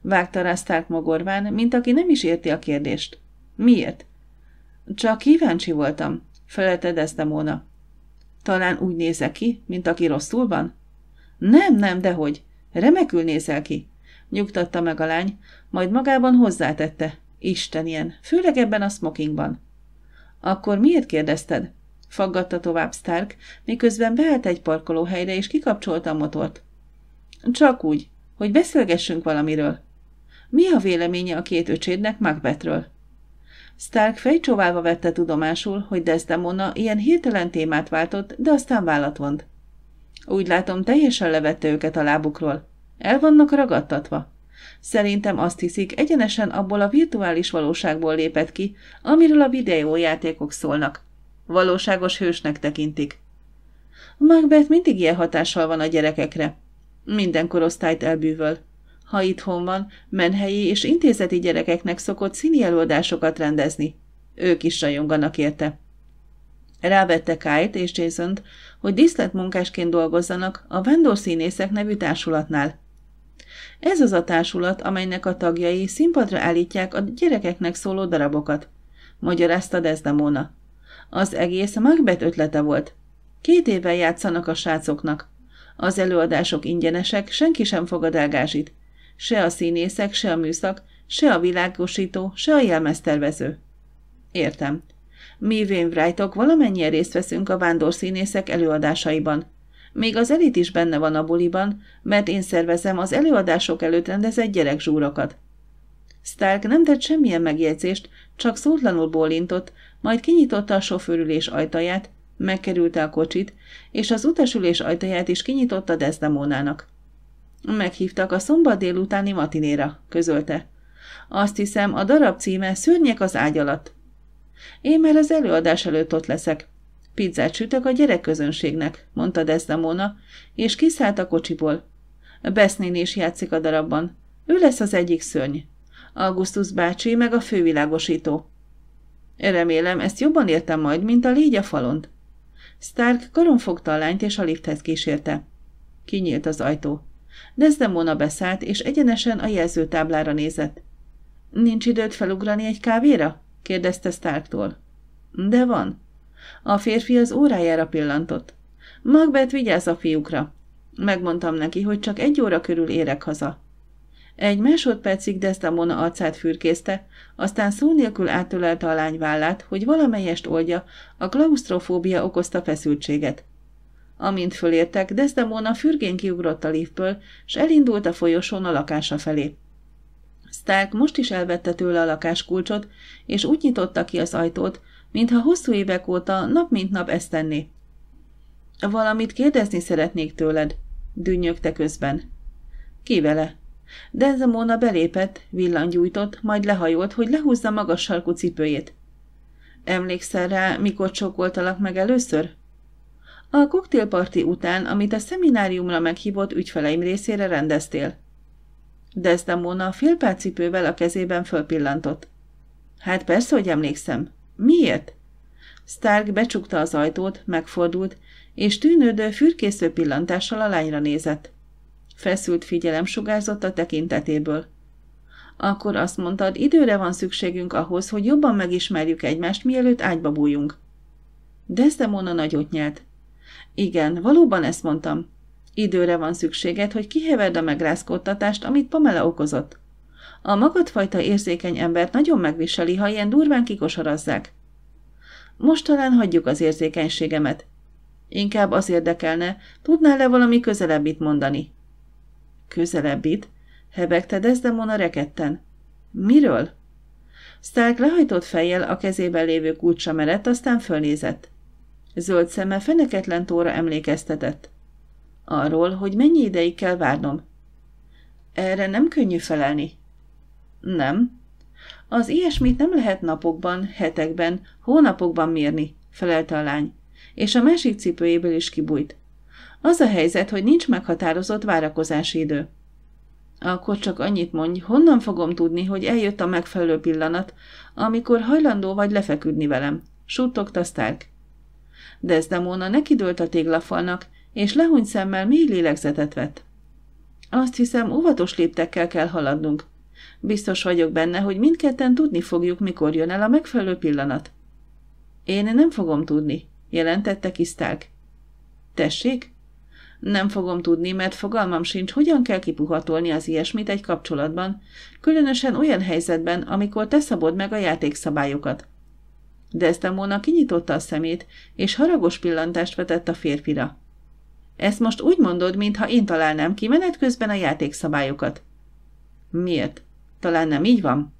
vágta rá Stark mogorván, mint aki nem is érti a kérdést. Miért? Csak kíváncsi voltam, felelte Desdemona. Talán úgy nézek ki, mint aki rosszul van? Nem, nem, dehogy. Remekül nézel ki, nyugtatta meg a lány, majd magában hozzátette. Isten ilyen, főleg ebben a smokingban. Akkor miért kérdezted? Faggatta tovább Stark, miközben beállt egy parkolóhelyre és kikapcsolta a motort. Csak úgy, hogy beszélgessünk valamiről. Mi a véleménye a két öcsédnek Macbethről? Stark fejcsóválva vette tudomásul, hogy Desdemona ilyen hirtelen témát váltott, de aztán vállat vont. Úgy látom, teljesen levette őket a lábukról. El vannak ragadtatva. Szerintem azt hiszik, egyenesen abból a virtuális valóságból lépett ki, amiről a videójátékok szólnak. Valóságos hősnek tekintik. Macbeth mindig ilyen hatással van a gyerekekre. Minden korosztályt elbűvöl. Ha itthon van, menhelyi és intézeti gyerekeknek szokott színi előadásokat rendezni. Ők is rajonganak érte. Rávette Kájt és jason hogy díszletmunkásként dolgozzanak a színészek nevű társulatnál. Ez az a társulat, amelynek a tagjai színpadra állítják a gyerekeknek szóló darabokat, magyarázta Desdemona. Az egész Macbeth ötlete volt. Két éve játszanak a srácoknak. Az előadások ingyenesek, senki sem fogad el gázsit. Se a színészek, se a műszak, se a világosító, se a jelmeztervező. Értem. Mi Wainwrightok valamennyien részt veszünk a vándorszínészek előadásaiban. Még az elit is benne van a buliban, mert én szervezem az előadások előtt rendezett gyerekzsúrokat. Stark nem tett semmilyen megjegyzést, csak szótlanul bólintott, majd kinyitotta a sofőrülés ajtaját, megkerülte a kocsit, és az utasülés ajtaját is kinyitotta Desdemónának. Meghívtak a szombat délutáni matinéra, közölte. Azt hiszem, a darab címe Szörnyek az ágy alatt. Én már az előadás előtt ott leszek. Pizzát sütök a gyerekközönségnek, mondta Desdemona, és kiszállt a kocsiból. Besznén is játszik a darabban. Ő lesz az egyik szörny. Augustus bácsi meg a fővilágosító. Remélem, ezt jobban értem majd, mint a légy a falont. Stark karon fogta a lányt és a lifthez kísérte. Kinyílt az ajtó. Desdemona beszállt, és egyenesen a jelzőtáblára nézett. Nincs időt felugrani egy kávéra? kérdezte Starktól. De van. A férfi az órájára pillantott. Magbet vigyáz a fiúkra. Megmondtam neki, hogy csak egy óra körül érek haza. Egy másodpercig Desdemona arcát fürkészte, aztán szó nélkül átölelte a lány vállát, hogy valamelyest oldja, a klaustrofóbia okozta feszültséget. Amint fölértek, Desdemona fürgén kiugrott a liftből, s elindult a folyosón a lakása felé. Stark most is elvette tőle a lakáskulcsot, és úgy nyitotta ki az ajtót, mintha hosszú évek óta nap mint nap ezt tenni. Valamit kérdezni szeretnék tőled, dünnyögte közben. Ki vele? Denzamona belépett, villanygyújtott, majd lehajolt, hogy lehúzza magas sarkú cipőjét. Emlékszel rá, mikor csókoltalak meg először? A koktélparti után, amit a szemináriumra meghívott ügyfeleim részére rendeztél. Desdemona filpácipővel a kezében fölpillantott. Hát persze, hogy emlékszem. Miért? Stark becsukta az ajtót, megfordult, és tűnődő, fürkésző pillantással a lányra nézett. Feszült figyelem sugárzott a tekintetéből. Akkor azt mondtad, időre van szükségünk ahhoz, hogy jobban megismerjük egymást, mielőtt ágyba bújunk. Desdemona nagyot nyelt. Igen, valóban ezt mondtam. Időre van szükséged, hogy kiheverd a megrázkódtatást, amit Pamela okozott. A magadfajta érzékeny embert nagyon megviseli, ha ilyen durván kikosarazzák. Most talán hagyjuk az érzékenységemet. Inkább az érdekelne, tudnál-e valami közelebbit mondani? Közelebbit? de mona reketten. Miről? Stark lehajtott fejjel a kezében lévő kulcsa merett, aztán fölnézett. Zöld szeme feneketlen tóra emlékeztetett. Arról, hogy mennyi ideig kell várnom. Erre nem könnyű felelni. Nem. Az ilyesmit nem lehet napokban, hetekben, hónapokban mérni, felelte a lány, és a másik cipőjéből is kibújt. Az a helyzet, hogy nincs meghatározott várakozási idő. Akkor csak annyit mondj, honnan fogom tudni, hogy eljött a megfelelő pillanat, amikor hajlandó vagy lefeküdni velem, suttogta Stark. Desdemona nekidőlt a téglafalnak, és lehúny szemmel mély lélegzetet vett. Azt hiszem, óvatos léptekkel kell haladnunk. Biztos vagyok benne, hogy mindketten tudni fogjuk, mikor jön el a megfelelő pillanat. Én nem fogom tudni, jelentette Kisztálk. Tessék? Nem fogom tudni, mert fogalmam sincs, hogyan kell kipuhatolni az ilyesmit egy kapcsolatban, különösen olyan helyzetben, amikor te szabod meg a játékszabályokat. Desdemona kinyitotta a szemét, és haragos pillantást vetett a férfira. Ezt most úgy mondod, mintha én találnám ki menet közben a játékszabályokat. Miért? Talán nem így van?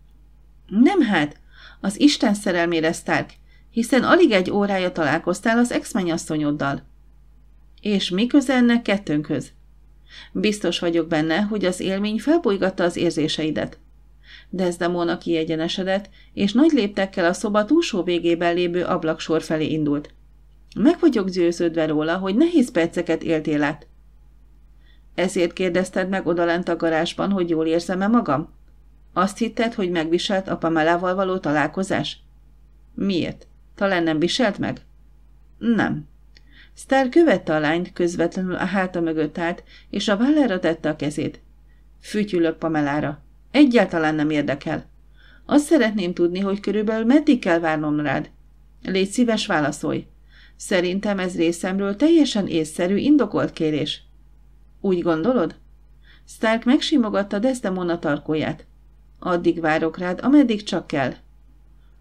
Nem hát. Az Isten szerelmére, Stark, hiszen alig egy órája találkoztál az ex menyasszonyoddal. És mi köze ennek kettőnkhöz? Biztos vagyok benne, hogy az élmény felbolygatta az érzéseidet. Desdemona kiegyenesedett, és nagy léptekkel a szoba túlsó végében lévő ablaksor felé indult. Meg vagyok győződve róla, hogy nehéz perceket éltél át. Ezért kérdezted meg odalent a garázsban, hogy jól érzem-e magam? Azt hitted, hogy megviselt a Pamelával való találkozás? Miért? Talán nem viselt meg? Nem. Sztár követte a lányt, közvetlenül a háta mögött állt, és a vállára tette a kezét. Fütyülök Pamelára. Egyáltalán nem érdekel. Azt szeretném tudni, hogy körülbelül meddig kell várnom rád. Légy szíves, válaszolj. Szerintem ez részemről teljesen észszerű, indokolt kérés. Úgy gondolod? Stark megsimogatta Desdemona tarkóját. Addig várok rád, ameddig csak kell.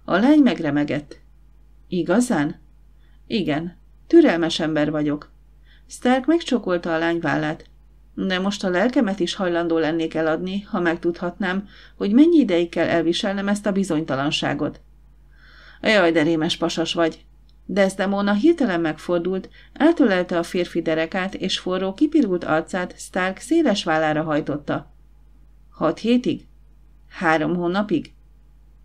A lány megremegett. Igazán? Igen. Türelmes ember vagyok. Stark megcsokolta a lány vállát. De most a lelkemet is hajlandó lennék eladni, ha megtudhatnám, hogy mennyi ideig kell elviselnem ezt a bizonytalanságot. Jaj, de rémes pasas vagy, Desdemona hirtelen megfordult, átölelte a férfi derekát, és forró, kipirult arcát Stark széles vállára hajtotta. Hat hétig? Három hónapig?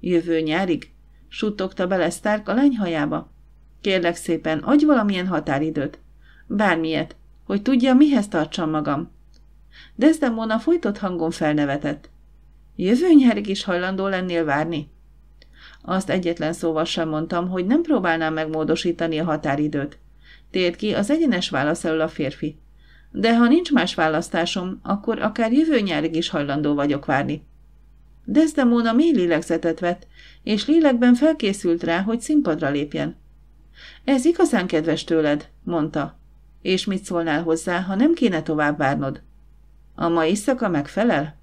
Jövő nyárig? Suttogta bele Stark a lány hajába. Kérlek szépen, adj valamilyen határidőt. Bármilyet, hogy tudja, mihez tartsam magam. Desdemona folytott hangon felnevetett. Jövő nyárig is hajlandó lennél várni? Azt egyetlen szóval sem mondtam, hogy nem próbálnám megmódosítani a határidőt. Tért ki, az egyenes válasz elől a férfi. De ha nincs más választásom, akkor akár jövő nyárig is hajlandó vagyok várni. Desdemona mély lélegzetet vett, és lélekben felkészült rá, hogy színpadra lépjen. Ez igazán kedves tőled, mondta. És mit szólnál hozzá, ha nem kéne tovább várnod? A mai éjszaka megfelel?